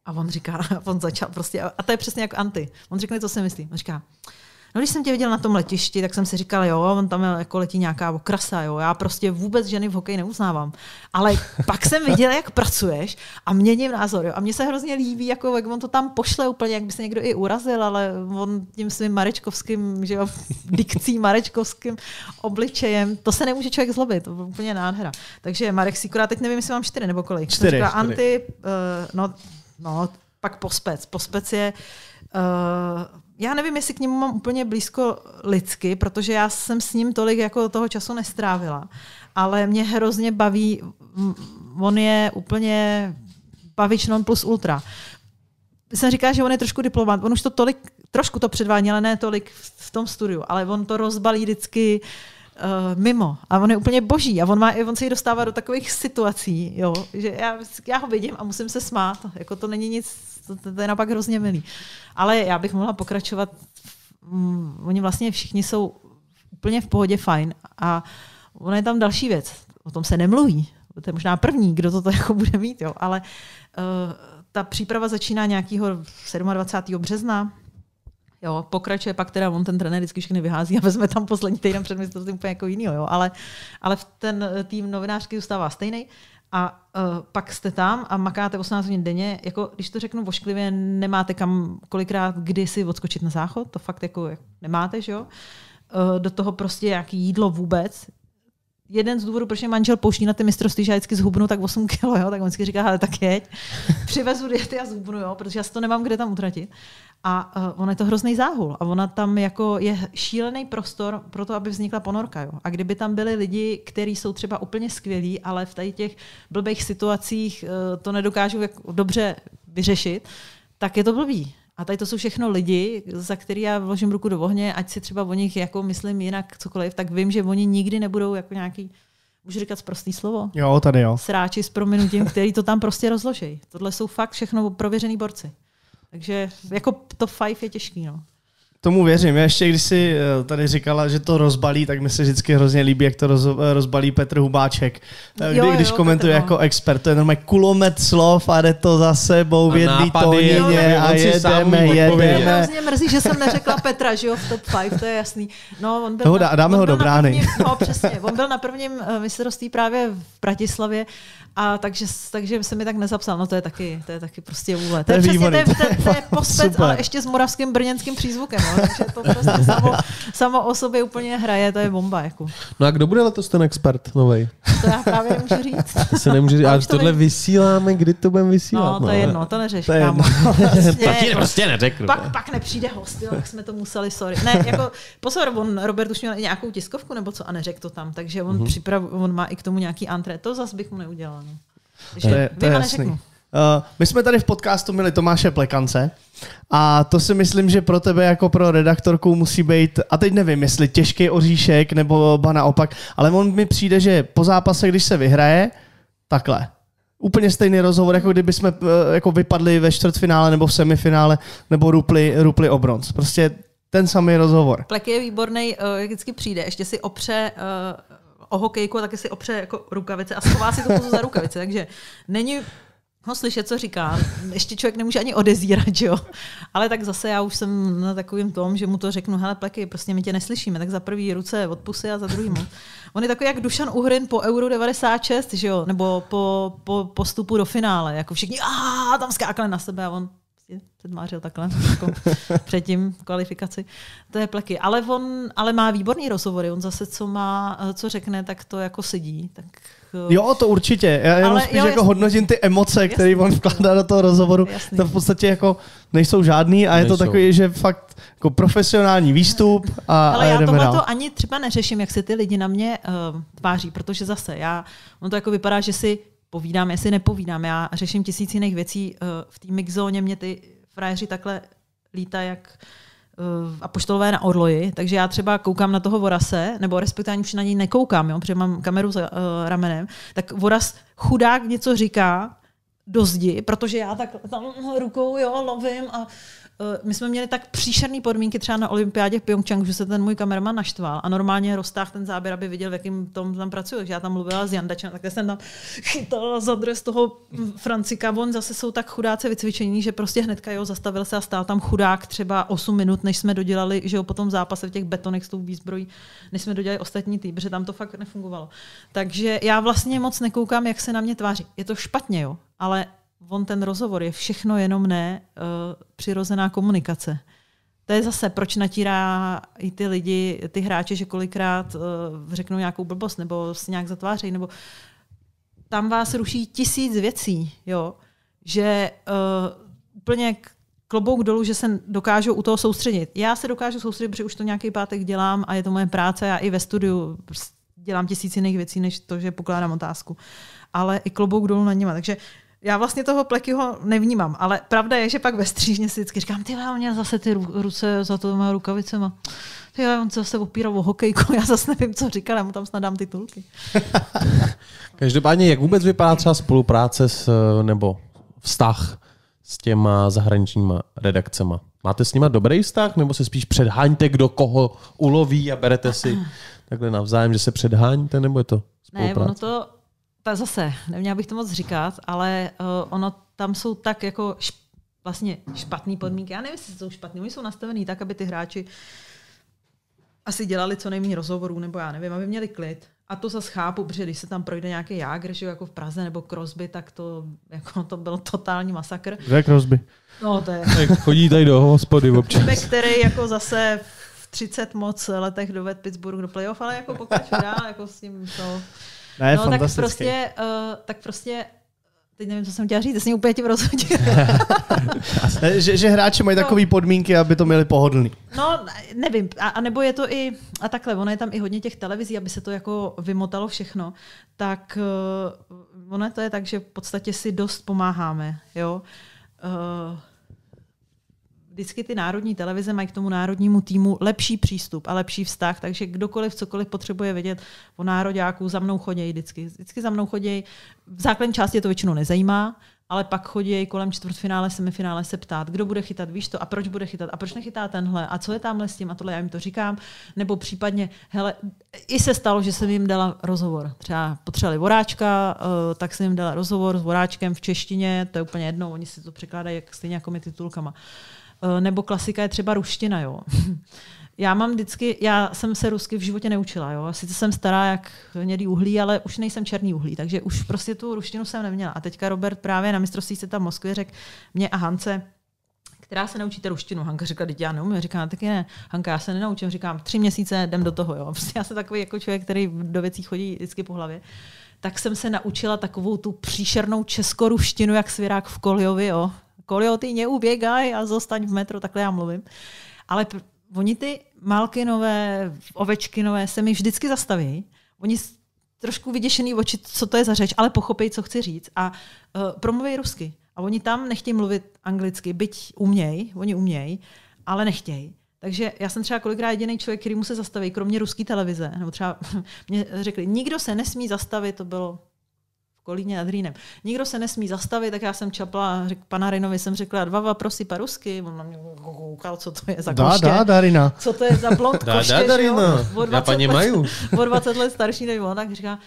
A on říká, on začal prostě, a to je přesně jako anti. On říká, co si myslí. On říká, No, když jsem tě viděl na tom letišti, tak jsem si říkal, jo, on tam jako letí nějaká okrasa, jo, já prostě vůbec ženy v hokeji neuznávám. Ale pak jsem viděl, jak pracuješ a měním názor, jo. A mně se hrozně líbí, jako jak on to tam pošle úplně, jak by se někdo i urazil, ale on tím svým marečkovským, že jo, dikcí marečkovským obličejem, to se nemůže člověk zlobit, to je úplně nádhera. Takže Marek Sikora, teď nevím, jestli mám čtyři nebo kolik. Čtyři, čtyři. Anti, uh, eh, no, no, pak pospec. Pospec je, uh, já nevím, jestli k němu mám úplně blízko lidsky, protože já jsem s ním tolik jako toho času nestrávila. Ale mě hrozně baví, on je úplně bavič non plus ultra. Jsem říká, že on je trošku diplomant. On už to tolik, trošku to předvádí, ale ne tolik v tom studiu, ale on to rozbalí vždycky uh, uh, mimo. A on je úplně boží. A on, má, on se ji dostává do takových situací, jo, že já, já ho vidím a musím se smát. Jako to není nic, to, to je napak hrozně milý. Ale já bych mohla pokračovat. Mm, oni vlastně všichni jsou úplně v pohodě fajn. A ona je tam další věc. O tom se nemluví. To je možná první, kdo to jako bude mít, jo. ale uh, ta příprava začíná nějakého 27. března, Jo, pokračuje pak teda, on ten trenér vždycky všechny vyhází a vezme tam poslední týden před mistrovstvím úplně jako jinýho, jo. Ale, ale v ten eh, tým novinářky zůstává stejný a uh, pak jste tam a makáte 18 hodin denně, jako když to řeknu vošklivě, nemáte kam kolikrát kdy si odskočit na záchod, to fakt jako nemáte, že jo. Uh, do toho prostě jaký jídlo vůbec, jeden z důvodů, proč mě manžel pouští na ty mistrovství, že já vždycky zhubnu tak 8 kg, jo, tak on vždycky říká, ale tak jeď, přivezu diety a zhubnu, jo, protože já si to nemám kde tam utratit. A uh, e, on je to hrozný záhul. A ona tam jako je šílený prostor pro to, aby vznikla ponorka. Jo. A kdyby tam byli lidi, kteří jsou třeba úplně skvělí, ale v tady těch blbých situacích uh, to nedokážou jak dobře vyřešit, tak je to blbý. A tady to jsou všechno lidi, za který já vložím ruku do ohně, ať si třeba o nich jako myslím jinak cokoliv, tak vím, že oni nikdy nebudou jako nějaký Můžu říkat prostý slovo? Jo, tady jo. Sráči s prominutím, který to tam prostě rozloží. Tohle jsou fakt všechno prověřený borci. Takže jako to five je těžký, no. Tomu věřím. Já ještě, když si eh, tady říkala, že to rozbalí, tak mi se vždycky hrozně líbí, jak to roz, eh, rozbalí Petr Hubáček. Eh, kdy, jo, jo, když komentuje Petr, no. jako expert, to je normálně kulomet slov a jde to za sebou v jedný tónině a jedeme, jedeme. Mě hrozně mrzí, že jsem neřekla Petra, že jo, v top 5, to je jasný. No, on byl Toho, na, dáme on ho do brány. Prvním, no, přesně. On byl na prvním mistrovství právě v Bratislavě a takže, takže se mi tak nezapsal. No to je taky, to je taky prostě vůle. To je, to je přesně výborný, to je, je, postec, super. ale ještě s moravským brněnským přízvukem. No. Takže to prostě samo, samo o sobě úplně hraje, to je bomba. Jako. No a kdo bude letos ten expert novej? To já právě nemůžu říct. To se nemůžu říct, ale to tohle vysíláme, kdy to budeme vysílat. No, to no. je jedno, to neřeš. To je jedno. Vlastně, to ti prostě neřeknu. Pak, pak nepřijde host, jo, jak jsme to museli, sorry. Ne, jako, pozor, on, Robert už měl nějakou tiskovku nebo co a neřekl to tam, takže on, mm-hmm. připrav, on má i k tomu nějaký antré, to zas bych mu neudělala. Že to je, to je jasný. Uh, my jsme tady v podcastu měli Tomáše Plekance a to si myslím, že pro tebe jako pro redaktorku musí být, a teď nevím, jestli těžký oříšek nebo ba naopak, ale on mi přijde, že po zápase, když se vyhraje, takhle úplně stejný rozhovor, jako kdyby jsme eh, jako vypadli ve čtvrtfinále nebo v semifinále nebo rupli, rupli o bronz. Prostě ten samý rozhovor. Plek je výborný, eh, jak vždycky přijde, ještě si opře o hokejku a taky si opře jako rukavice a schová si to za rukavice, takže není ho slyšet, co říká. Ještě člověk nemůže ani odezírat, jo. Ale tak zase já už jsem na takovým tom, že mu to řeknu, hele pleky, prostě my tě neslyšíme, tak za první ruce pusy a za druhý moc. On je takový jak Dušan Uhrin po Euro 96, že jo, nebo po, po postupu do finále, jako všichni, a tam skákali na sebe a on předmářil takhle jako předtím kvalifikaci té pleky. Ale on ale má výborný rozhovory, on zase co má, co řekne, tak to jako sedí. Tak eh, Jo, to určitě. Já jenom ale, spíš jo, jako jasný. hodnotím ty emoce, jasný, které on vkládá do toho rozhovoru. Jasný. To v podstatě jako nejsou žádný a nejsou. je to takový, že fakt jako profesionální výstup a Ale a já tohle to ani třeba neřeším, jak se ty lidi na mě uh, tváří, protože zase já, on to jako vypadá, že si povídám, jestli nepovídám. Já řeším tisíc jiných věcí. Eh, v té mixzóně mě ty frajeři takhle líta jak eh, a poštolové na orloji, takže já třeba koukám na toho vorase, nebo respektive už na něj nekoukám, jo, protože mám kameru za uh, ramenem, tak voras chudák něco říká do zdi, protože já tak tam rukou jo, lovím a Eh, my jsme měli tak příšerné podmínky třeba na olympiádě v Pyeongchangu, že se ten můj kameraman naštval a normálně roztáhl ten záběr, aby viděl, v jakým tom tam pracuju. Takže já tam mluvila s Jandačem, tak jsem tam chytala za dres toho Francika. On zase jsou tak chudáce vycvičení, že prostě hnedka jo, zastavil se a stál tam chudák třeba 8 minut, než jsme dodělali, že jo, potom zápase v těch betonech s tou výzbrojí, než jsme dodělali ostatní tým, protože tam to fakt nefungovalo. Takže já vlastně moc nekoukám, jak se na mě tváří. Je to špatně, jo, ale on ten rozhovor je všechno jenom ne uh, přirozená komunikace. To je zase, proč natírá i ty lidi, ty hráče, že kolikrát uh, řeknou nějakou blbost nebo se nějak zatvářejí, nebo tam vás ruší tisíc věcí, jo, že uh, úplně klobouk dolů, že se dokážu u toho soustředit. Já se dokážu soustředit, protože už to nějaký pátek dělám a je to moje práce, já i ve studiu prostě dělám tisíc jiných věcí, než to, že pokládám otázku. Ale i klobouk dolů na něma. Takže já vlastně toho plekyho nevnímám, ale pravda je, že pak ve střížně si vždycky říkám, ty já měl zase ty ruce za to má rukavicema. Ty on se zase opíral o hokejku, já zase nevím, co říkal, já mu tam snad dám titulky. Každopádně, jak vůbec vypadá třeba spolupráce s, nebo vztah s těma zahraničníma redakcema? Máte s nima dobrý vztah, nebo se spíš předháňte, kdo koho uloví a berete si takhle navzájem, že se předháníte, nebo je to spolupráce? Ne, ono to ta zase, neměla bych to moc říkat, ale uh, ono tam jsou tak jako šp, vlastně špatné podmínky. Já nevím, jestli jsou špatné, oni jsou nastavený tak, aby ty hráči asi dělali co nejméně rozhovorů, nebo já nevím, aby měli klid. A to zase chápu, protože když se tam projde nějaký jágr, že jako v Praze nebo Krosby, tak to, jako to byl totální masakr. Kde je Krosby? No to je. Tak chodí tady do hospody občas. který jako zase 30 moc letech dovedl Pittsburgh do playoff, ale jako pokračuje, dál, jako s ním to no. Ne, no, tak prostě, uh, tak prostě Teď nevím, co jsem chtěla říct, jsem úplně tím rozhodně. že, že hráči mají no. takové podmínky, aby to měli pohodlný. No, nevím. A, a nebo je to i, a takhle, ono je tam i hodně těch televizí, aby se to jako vymotalo všechno. Tak uh, ono to je tak, že v podstatě si dost pomáháme, jo. Uh, vždycky ty národní televize mají k tomu národnímu týmu lepší přístup a lepší vztah, takže kdokoliv cokoliv potřebuje vědět o nároďáku, za mnou chodějí vždycky. Vždycky za mnou chodějí. V základní části je to většinou nezajímá, ale pak chodí kolem čtvrtfinále, semifinále se ptát, kdo bude chytat, víš to, a proč bude chytat, a proč nechytá tenhle, a co je tamhle s tím, a tohle já jim to říkám, nebo případně, hele, i se stalo, že jsem jim dala rozhovor, třeba potřebovali voráčka, eh, tak jsem jim dala rozhovor s voráčkem v češtině, to je úplně jedno, oni si to překládají jak, stejně jako my titulkama. Eh, nebo klasika je třeba ruština, jo. Já mám vždycky, já jsem se rusky v životě neučila, jo. Sice jsem stará jak hnědý uhlí, ale už nejsem černý uhlí, takže už prostě tu ruštinu jsem neměla. A teďka Robert právě na mistrovství se tam v Moskvě řekl mě a Hance, která se naučíte ruštinu. Hanka říká, teď já neumím. Říkám, taky ne. Hanka, já se nenaučím. Říkám, tři měsíce jdem do toho. Jo. Prostě já jsem takový jako člověk, který do věcí chodí vždycky po hlavě. Tak jsem se naučila takovou tu příšernou českoruštinu, jak svirák v Koljovi, jo koliotyně uběgaj a zostaň v metru, takhle já mluvím. Ale oni ty ovečky nové se mi vždycky zastaví. Oni trošku vyděšený oči, co to je za řeč, ale pochopí, co chci říct a uh, e, promluví rusky. A oni tam nechtějí mluvit anglicky, byť umějí, oni umějí, ale nechtějí. Takže já jsem třeba kolikrát jediný člověk, který mu se zastaví, kromě ruské televize, nebo třeba mě řekli, nikdo se nesmí zastavit, to bylo Kolíně nad Rýnem. Nikdo se nesmí zastavit, tak já jsem čapla, řek, pana Rinovi jsem řekla, dva prosí pa rusky, on na mě koukal, co to je za dá, koště. Dá, Darina. Co to je za blond dá, koště, dá, Darina. O 20, já let, o 20 let starší než on, tak říká,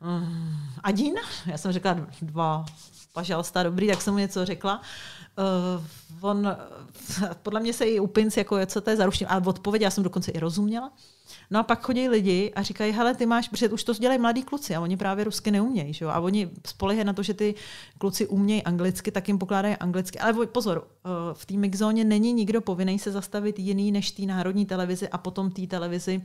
mm, Adín? Já jsem řekla dva, pažalsta, dobrý, tak jsem mu něco řekla. Uh, on, podle mě se i upinc, jako je, co to je za ruštinu, ale odpověď já jsem dokonce i rozuměla. No a pak chodí lidi a říkají, hele, ty máš, protože už to dělají mladí kluci a oni právě rusky neumějí, že jo? A oni spolehají na to, že ty kluci umějí anglicky, tak jim pokládají anglicky. Ale pozor, eh, v té mixzóně není nikdo povinný se zastavit jiný než té národní televizi a potom té televizi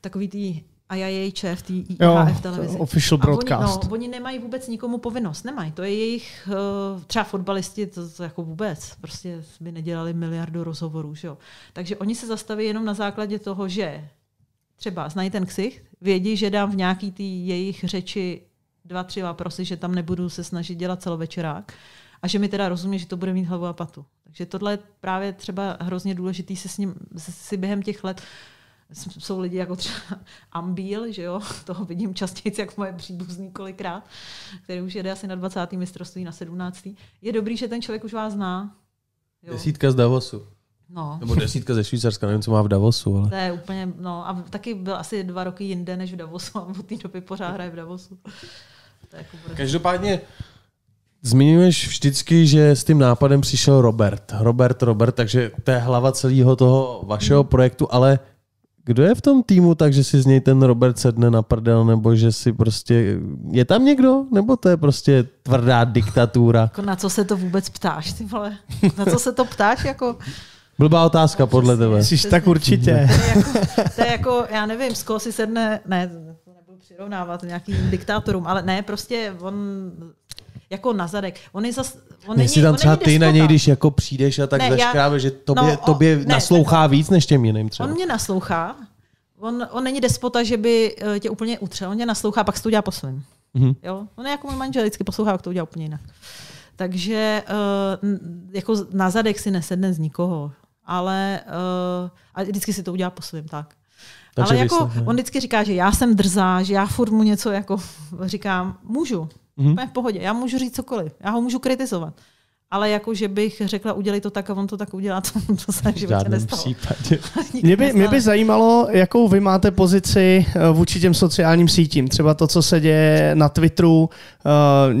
takový tý a já její čef, tý IHF televizi. Official broadcast. Oni, no, oni nemají vůbec nikomu povinnost, nemají. To je jejich, eh, třeba fotbalisti, to, to jako vůbec, prostě by nedělali miliardu rozhovorů. Že jo? Takže oni se zastaví jenom na základě toho, že třeba znají ten ksicht, vědí, že dám v nějaký tý jejich řeči dva, tři prosy, že tam nebudu se snažit dělat celovečerák a že mi teda rozumí, že to bude mít hlavu a patu. Takže tohle je právě třeba hrozně důležitý se s ním, si během těch let jsou lidi jako třeba Ambíl, že jo, toho vidím častěji jak moje příbuzný kolikrát, který už jede asi na 20. mistrovství, na 17. Je dobrý, že ten člověk už vás zná. Jo. Desítka z Davosu. No. Nebo desítka ze Švýcarska, nevím, co má v Davosu. Ale... To je úplně, no a taky byl asi dva roky jinde než v Davosu a od té doby pořád hraje v Davosu. To je jako bude... Prostě- Každopádně zmiňuješ vždycky, že s tím nápadem přišel Robert. Robert, Robert, takže to je hlava celého toho vašeho projektu, ale kdo je v tom týmu tak, že si z něj ten Robert sedne na prdel, nebo že si prostě... Je tam někdo? Nebo to je prostě tvrdá diktatura? Jako na co se to vůbec ptáš, ty vole? Na co se to ptáš, jako... Blbá otázka, no, podle tebe. Jsi tak určitě. To je, jako, to je jako, já nevím, z koho si sedne, ne, to nebudu přirovnávat nějakým diktátorům, ale ne, prostě on jako na zadek. On je zas, on Nejsi není, tam třeba ty na něj, když jako přijdeš a tak ne, zaškráve, že tobě, no, tobě ne, naslouchá ne, víc než těm jiným třeba. On mě naslouchá, on, on není despota, že by eh, tě úplně utřel, on mě naslouchá, pak si to udělá po svém. Mm-hmm. Jo? On je jako můj manžel, vždycky poslouchá, jak to udělá úplně jinak. Takže uh, jako na zadek si nesedne z nikoho, ale uh, a vždycky si to udělá po svém tak. Takže ale jako, on vždycky říká, že já jsem drzá, že já furt mu něco jako říkám, můžu, Mm-hmm. v pohodě. Já můžu říct cokoliv. Já ho můžu kritizovat ale jako, že bych řekla, udělej to tak a on to tak udělá, to, to se v životě nestalo. mě, by, mě by zajímalo, jakou vy máte pozici eh, vůči těm sociálním sítím. Třeba to, co se děje na Twitteru,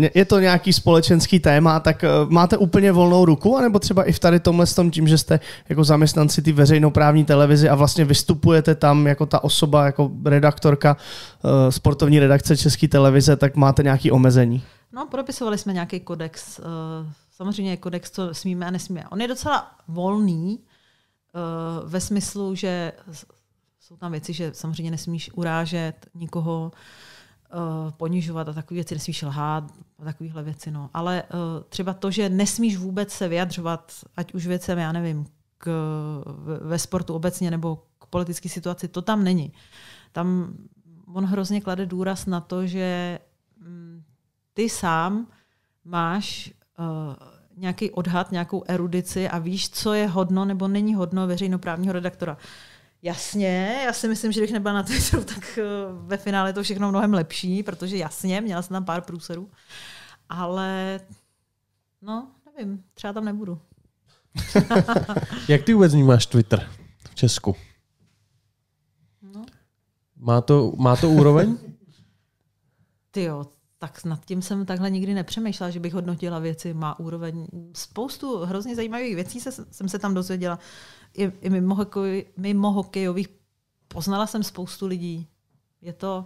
eh, je to nějaký společenský téma, tak eh, máte úplně volnou ruku, anebo třeba i v tady tomhle tom, tím, že jste jako zaměstnanci ty veřejnoprávní televizi a vlastně vystupujete tam jako ta osoba, jako redaktorka sportovní redakce České televize, tak máte nějaké omezení? No, podepisovali jsme nějaký kodex uh samozřejmě je kodex, co smíme a nesmíme. On je docela volný eh, ve smyslu, že jsou tam věci, že samozřejmě nesmíš urážet nikoho, eh, ponižovat a takové věci, nesmíš lhát a takovéhle věci. No. Ale eh, třeba to, že nesmíš vůbec se vyjadřovat, ať už věcem, já nevím, k, ve sportu obecně nebo k politické situaci, to tam není. Tam on hrozně klade důraz na to, že mm, ty sám máš uh, nějaký odhad, nějakou erudici a víš, co je hodno nebo není hodno veřejnoprávního redaktora. Jasně, já si myslím, že když nebyla na Twitteru, tak eh, ve finále je to všechno mnohem lepší, protože jasně, měla jsem tam pár průserů, ale no, nevím, třeba tam nebudu. Jak ty vůbec vnímáš Twitter v Česku? No. Má, to, má to úroveň? Ty jo, tak nad tím jsem takhle nikdy nepřemýšlela, že bych hodnotila věci, má úroveň. Spoustu hrozně zajímavých věcí se, jsem se tam dozvěděla. I, i mimo, hokej, mimo hokejových poznala jsem spoustu lidí. Je to,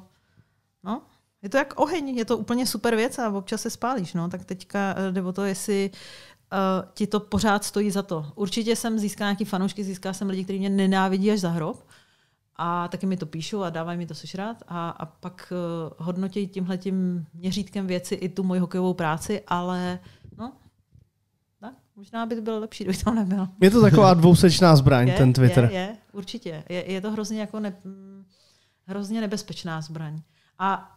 no, je to jak oheň, je to úplně super věc a občas se spálíš. No. Tak teďka eh, jde o to, jestli uh, ti to pořád stojí za to. Určitě jsem získala nějaký fanoušky, získala jsem lidi, kteří mě nenávidí až za hrob, a taky mi to píšou a dávají mi to sežrat a, a pak uh, eh, hodnotí tím měřítkem věci i tu moji hokejovou práci, ale no, tak, možná by to bylo lepší, kdyby to nebyl. Je to taková dvousečná zbraň, je, ten Twitter. Je, je určitě. Je, je to hrozně jako ne, mm, hrozně nebezpečná zbraň. A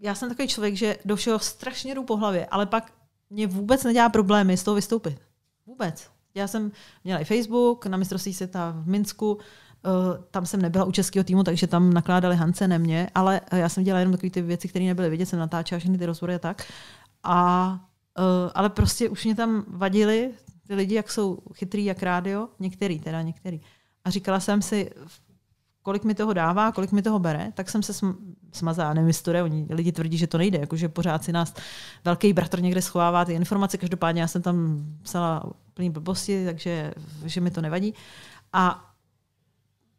já jsem takový člověk, že do všeho strašně jdu po hlavě, ale pak mě vůbec nedělá problémy z toho vystoupit. Vůbec. Já jsem měla i Facebook, na mistrovství světa v Minsku, Eh, tam jsem nebyla u českého týmu, takže tam nakládali Hance, ne mě, ale eh, já jsem dělala jenom takové ty věci, které nebyly vidět, jsem natáčela všechny ty rozbory a tak. A, eh, ale prostě už mě tam vadili ty lidi, jak jsou chytrý, jak rádio, některý teda, některý. A říkala jsem si, kolik mi toho dává, kolik mi toho bere, tak jsem se smazala, nevím, historie, oni lidi tvrdí, že to nejde, jakože pořád si nás velký bratr někde schovává ty informace, každopádně já jsem tam psala plný blbosti, takže že mi to nevadí. A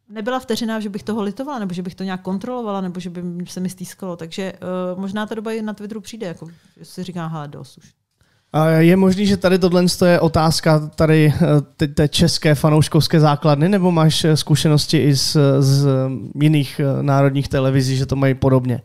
nebyla vteřina, že bych toho litovala, nebo že bych to nějak kontrolovala, nebo že by se mi stýskalo. Takže uh, možná ta doba i na Twitteru přijde, jako že si říká, hele, dost už. Je možný, že tady tohle je otázka tady eh, té, české fanouškovské základny, nebo máš eh, zkušenosti i z, z jiných národních televizí, že to mají podobně? Uh,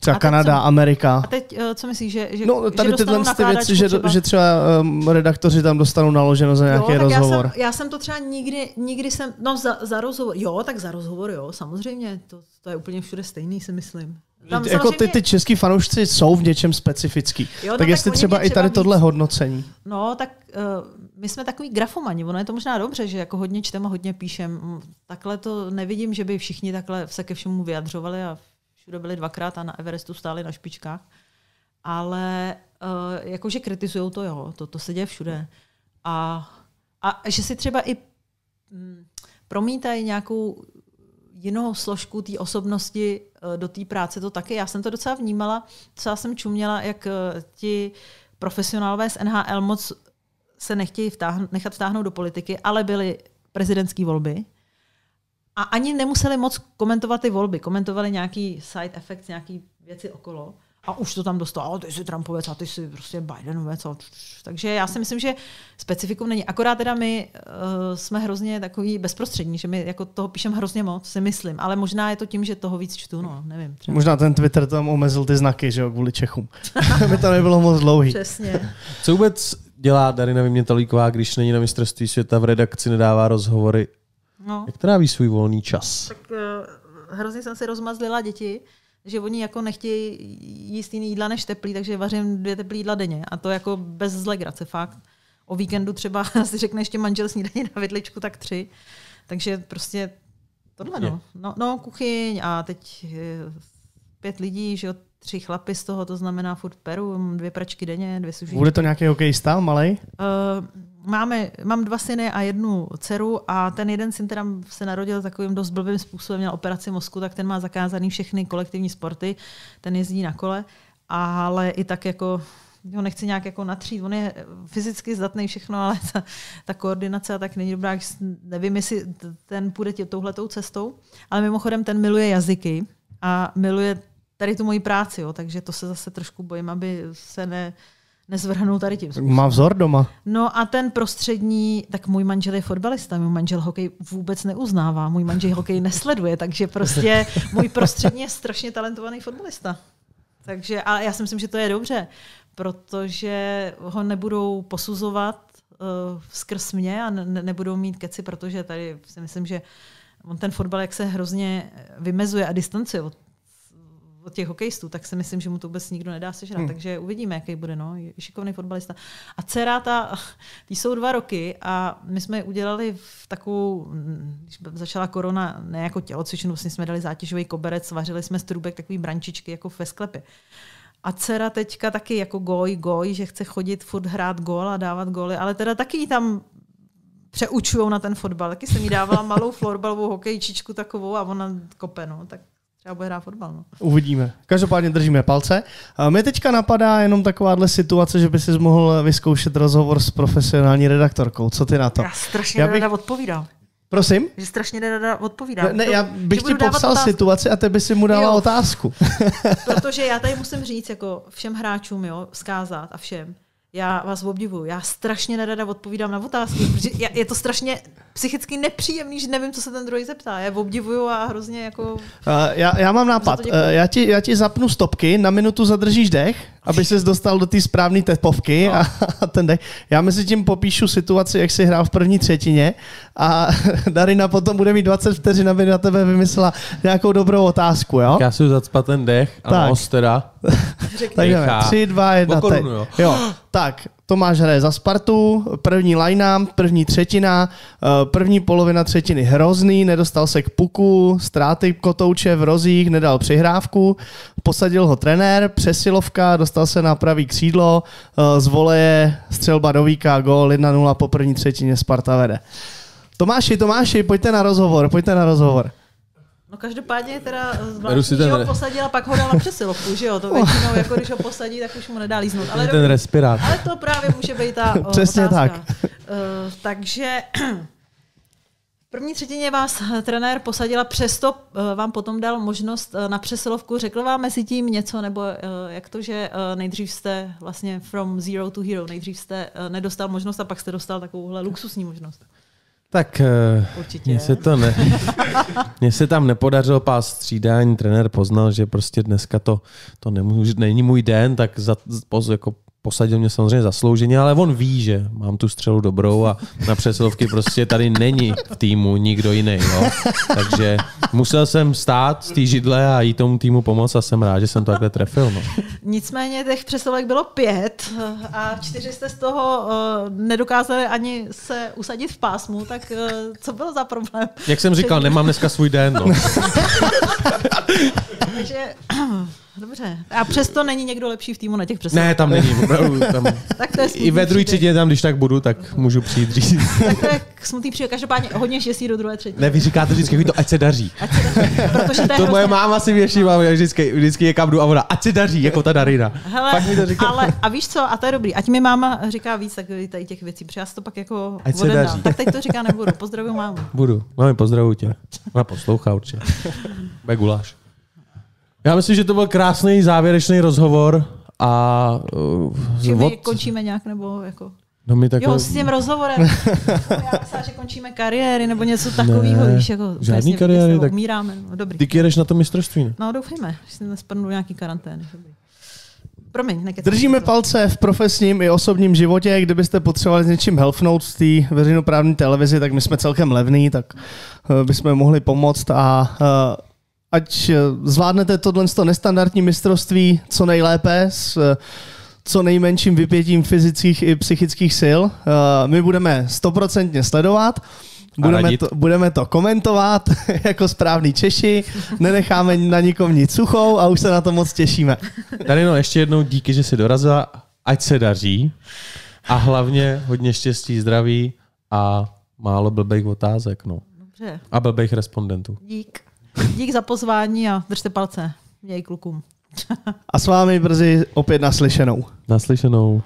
Třeba a Kanada, co, Amerika. A teď eh, co myslíš, že, že No tady že tyhle ty věci, že, že třeba um, redaktoři tam dostanou naloženo za nějaký jo, rozhovor. Já jsem, já jsem to třeba nikdy, nikdy jsem, no za, za rozhovor, jo, tak za rozhovor, jo, samozřejmě, to, to je úplně všude stejný, si myslím. Tam jako ty, ty český fanoušci jsou v něčem specifický. Jo, no, tak, tak jestli třeba, třeba i tady víc. tohle hodnocení. No, tak uh, my jsme takový grafomani, ono je to možná dobře, že jako hodně čteme, hodně píšem. Takhle to nevidím, že by všichni takhle se ke všemu vyjadřovali a všude byli dvakrát a na Everestu stáli na špičkách. Ale uh, jakože kritizují to, jo, to, to se děje všude. A, a že si třeba i hm, promítají nějakou jinou složku té osobnosti eh, do té práce, to taky. Já jsem to docela vnímala, docela jsem čuměla, jak eh, ti profesionálové z NHL moc se nechtějí vtáhn- nechat vtáhnout do politiky, ale byly prezidentské volby a ani nemuseli moc komentovat ty volby, komentovali nějaký side effects, nějaký věci okolo. A už to tam dostalo, ty jsi Trumpovec a ty jsi prostě Bidenovec. A... Takže já si myslím, že specifikum není. Akorát teda my uh, jsme hrozně takový bezprostřední, že my jako toho píšem hrozně moc, si myslím. Ale možná je to tím, že toho víc čtu, no, nevím. Třeba. Možná ten Twitter tam omezil ty znaky, že jo, kvůli Čechům. by to nebylo moc dlouhý. Přesně. Co vůbec dělá Darina Vymětalíková, když není na mistrovství světa v redakci, nedává rozhovory No. Jak tráví svůj volný čas? Tak uh, hrozně jsem se rozmazlila děti, že oni jako nechtějí jíst jiný jídla než teplý, takže vařím dvě teplý jídla denně. A to jako bez zlegrace, fakt. O víkendu třeba si řekne ještě manžel snídaní na vidličku, tak tři. Takže prostě tohle, no. no. No, kuchyň a teď eh, pět lidí, že jo, tři chlapy z toho, to znamená furt peru, dvě pračky denně, dvě suší. Bude to nějaký hokejista, malej? Uh, máme, mám dva syny a jednu dceru a ten jeden syn teda se narodil takovým dost blbým způsobem, měl operaci mozku, tak ten má zakázaný všechny kolektivní sporty, ten jezdí na kole, ale i tak jako ho nechci nějak jako natřít, on je fyzicky zdatný všechno, ale ta, ta koordinace tak není dobrá, nevím, jestli ten půjde tě touhletou cestou, ale mimochodem ten miluje jazyky a miluje tady tu moji práci, jo, takže to se zase trošku bojím, aby se ne, nezvrhnul tady tím. Způsobem. Má vzor doma. No a ten prostřední, tak můj manžel je fotbalista, můj manžel hokej vůbec neuznává, můj manžel hokej nesleduje, takže prostě můj prostřední je strašně talentovaný fotbalista. Takže, a já si myslím, že to je dobře, protože ho nebudou posuzovat uh, skrz mě a ne, nebudou mít keci, protože tady si myslím, že on ten fotbal, jak se hrozně vymezuje a distancuje od od těch hokejistů, tak si myslím, že mu to vůbec nikdo nedá sežrat. Hmm. Takže uvidíme, jaký bude. No. Je šikovný fotbalista. A dcera, ta, ty jsou dva roky a my jsme je udělali v takovou, mm, když začala korona, ne jako tělocvičnu, vlastně jsme dali zátěžový koberec, vařili jsme z trubek takový brančičky jako ve sklepě. A dcera teďka taky jako goj, goj, že chce chodit furt hrát gol a dávat goly, ale teda taky tam přeučujou na ten fotbal. Taky jsem jí dávala malou florbalovou hokejčičku takovou a ona kope, no, tak třeba bude hrát fotbal. No. Uvidíme. Každopádně držíme palce. A mě teďka napadá jenom takováhle situace, že by si mohl vyzkoušet rozhovor s profesionální redaktorkou. Co ty na to? Já strašně Já bych... odpovídal. Prosím? Že strašně nerada odpovídám. Ne, ne, já bych ti popsal otázku. situaci a ty by si mu dala jo. otázku. Protože já tady musím říct jako všem hráčům, jo, vzkázat a všem, já vás obdivuju. Já strašně nerada odpovídám na otázky, protože je to strašně psychicky nepříjemný, že nevím, co se ten druhý zeptá. Já obdivuju a hrozně jako... Uh, já, já mám nápad. Uh, já ti, já ti zapnu stopky, na minutu zadržíš dech aby ses dostal do té správné tepovky no. a ten dech. Já mezi tím popíšu situaci, jak si hrál v první třetině a Darina potom bude mít 20 vteřin, aby na tebe vymyslela nějakou dobrou otázku, jo? Já si zacpat ten dech a tak. nos teda. tak jdeme. 3, 2, 1, jo. Jo. Tak, Tomáš hraje za Spartu, první line první třetina, eh, první polovina třetiny hrozný, nedostal se k puku, ztráty kotouče v rozích, nedal přihrávku, posadil ho trenér, přesilovka, dostal se na pravý křídlo, eh, z voleje střelba dovíka, gol 1-0 po první třetině Sparta vede. Tomáši, Tomáši, pojďte na rozhovor, pojďte na rozhovor. No každopádně teda zvláštní, že ho posadila, pak ho dala přesilovku, že jo? To většinou, jako když ho posadí, tak už mu nedá líznout. Ale ten respirát. Ale to právě může být ta o, eh, Přesně otázka. tak. Uh, takže v první třetině vás trenér posadila, přesto eh, vám potom dal možnost na přesilovku. Řekl vám mezi tím něco, nebo jak to, že nejdřív jste vlastně from zero to hero, nejdřív jste nedostal možnost a pak jste dostal takovouhle luxusní možnost? Tak eh, mně se to ne. mně se tam nepodařilo pás střídání, trenér poznal, že prostě dneska to, to nemůže, není můj den, tak za, jako posadil mě samozřejmě zaslouženě, ale on ví, že mám tu střelu dobrou a na přesilovky prostě tady není v týmu nikdo jiný. Jo? Takže musel jsem stát z té židle a jít tomu týmu pomoct a jsem rád, že jsem to takhle trefil. No. Nicméně těch přesilek bylo pět a čtyři jste z toho uh, nedokázali ani se usadit v pásmu, tak uh, co bylo za problém? Jak jsem říkal, nemám dneska svůj den. No. Takže Dobře. A přesto není někdo lepší v týmu na těch přesně. Ne, tam není. Opravdu, tam. tak to je smutný I ve druhé třídě tam, když tak budu, tak můžu přijít říct. tak to je smutný příběh. Každopádně hodně štěstí do druhé třetiny. Ne, vy říkáte vždycky, jako to ať se daří. Ať se daří. Protože to, je to moje máma si věší, mám, já vždycky, vždycky kam jdu a ona, ať se daří, jako ta Darina. Hele, mi to říká. ale a víš co, a to je dobrý. Ať mi máma říká víc tak tady těch věcí, protože já to pak jako ať se daří. Tak teď to říká nebudu. Pozdravuju mámu. Budu. Máme, pozdravuju tě. Ona poslouchá určitě. Beguláš. Já myslím, že to byl krásný závěrečný rozhovor a... Uh, že my eh, od... končíme nějak nebo jako... No my takové... Jo, s tím rozhovorem. Já myslím, že končíme kariéry nebo něco takového, ne, víš, jako žádný kariéry, tak umíráme. No, dobrý. Ty jedeš na to mistrovství. Ne? No doufejme, že se nespadnu nějaký karantény. Dobrý. Promiň, Držíme to. palce v profesním i osobním životě. Kdybyste potřebovali s něčím helfnout z té veřejnoprávní televizi, tak my jsme celkem levní, tak eh, bychom mohli pomoct a uh, ať eh, zvládnete tohle nestandardní mistrovství co nejlépe s eh, co nejmenším vypětím fyzických i psychických sil. Eh, my budeme stoprocentně sledovat. Budeme to, budeme to komentovat jako správní Češi, nenecháme na nikom nic suchou a už se na to moc těšíme. Tady no, ještě jednou díky, že jsi dorazila, ať se daří a hlavně hodně štěstí, zdraví a málo blbejch otázek. No. Dobře. A blbejch respondentů. Dík. Dík za pozvání a držte palce. Měj klukům. a s vámi brzy opět naslyšenou. Naslyšenou.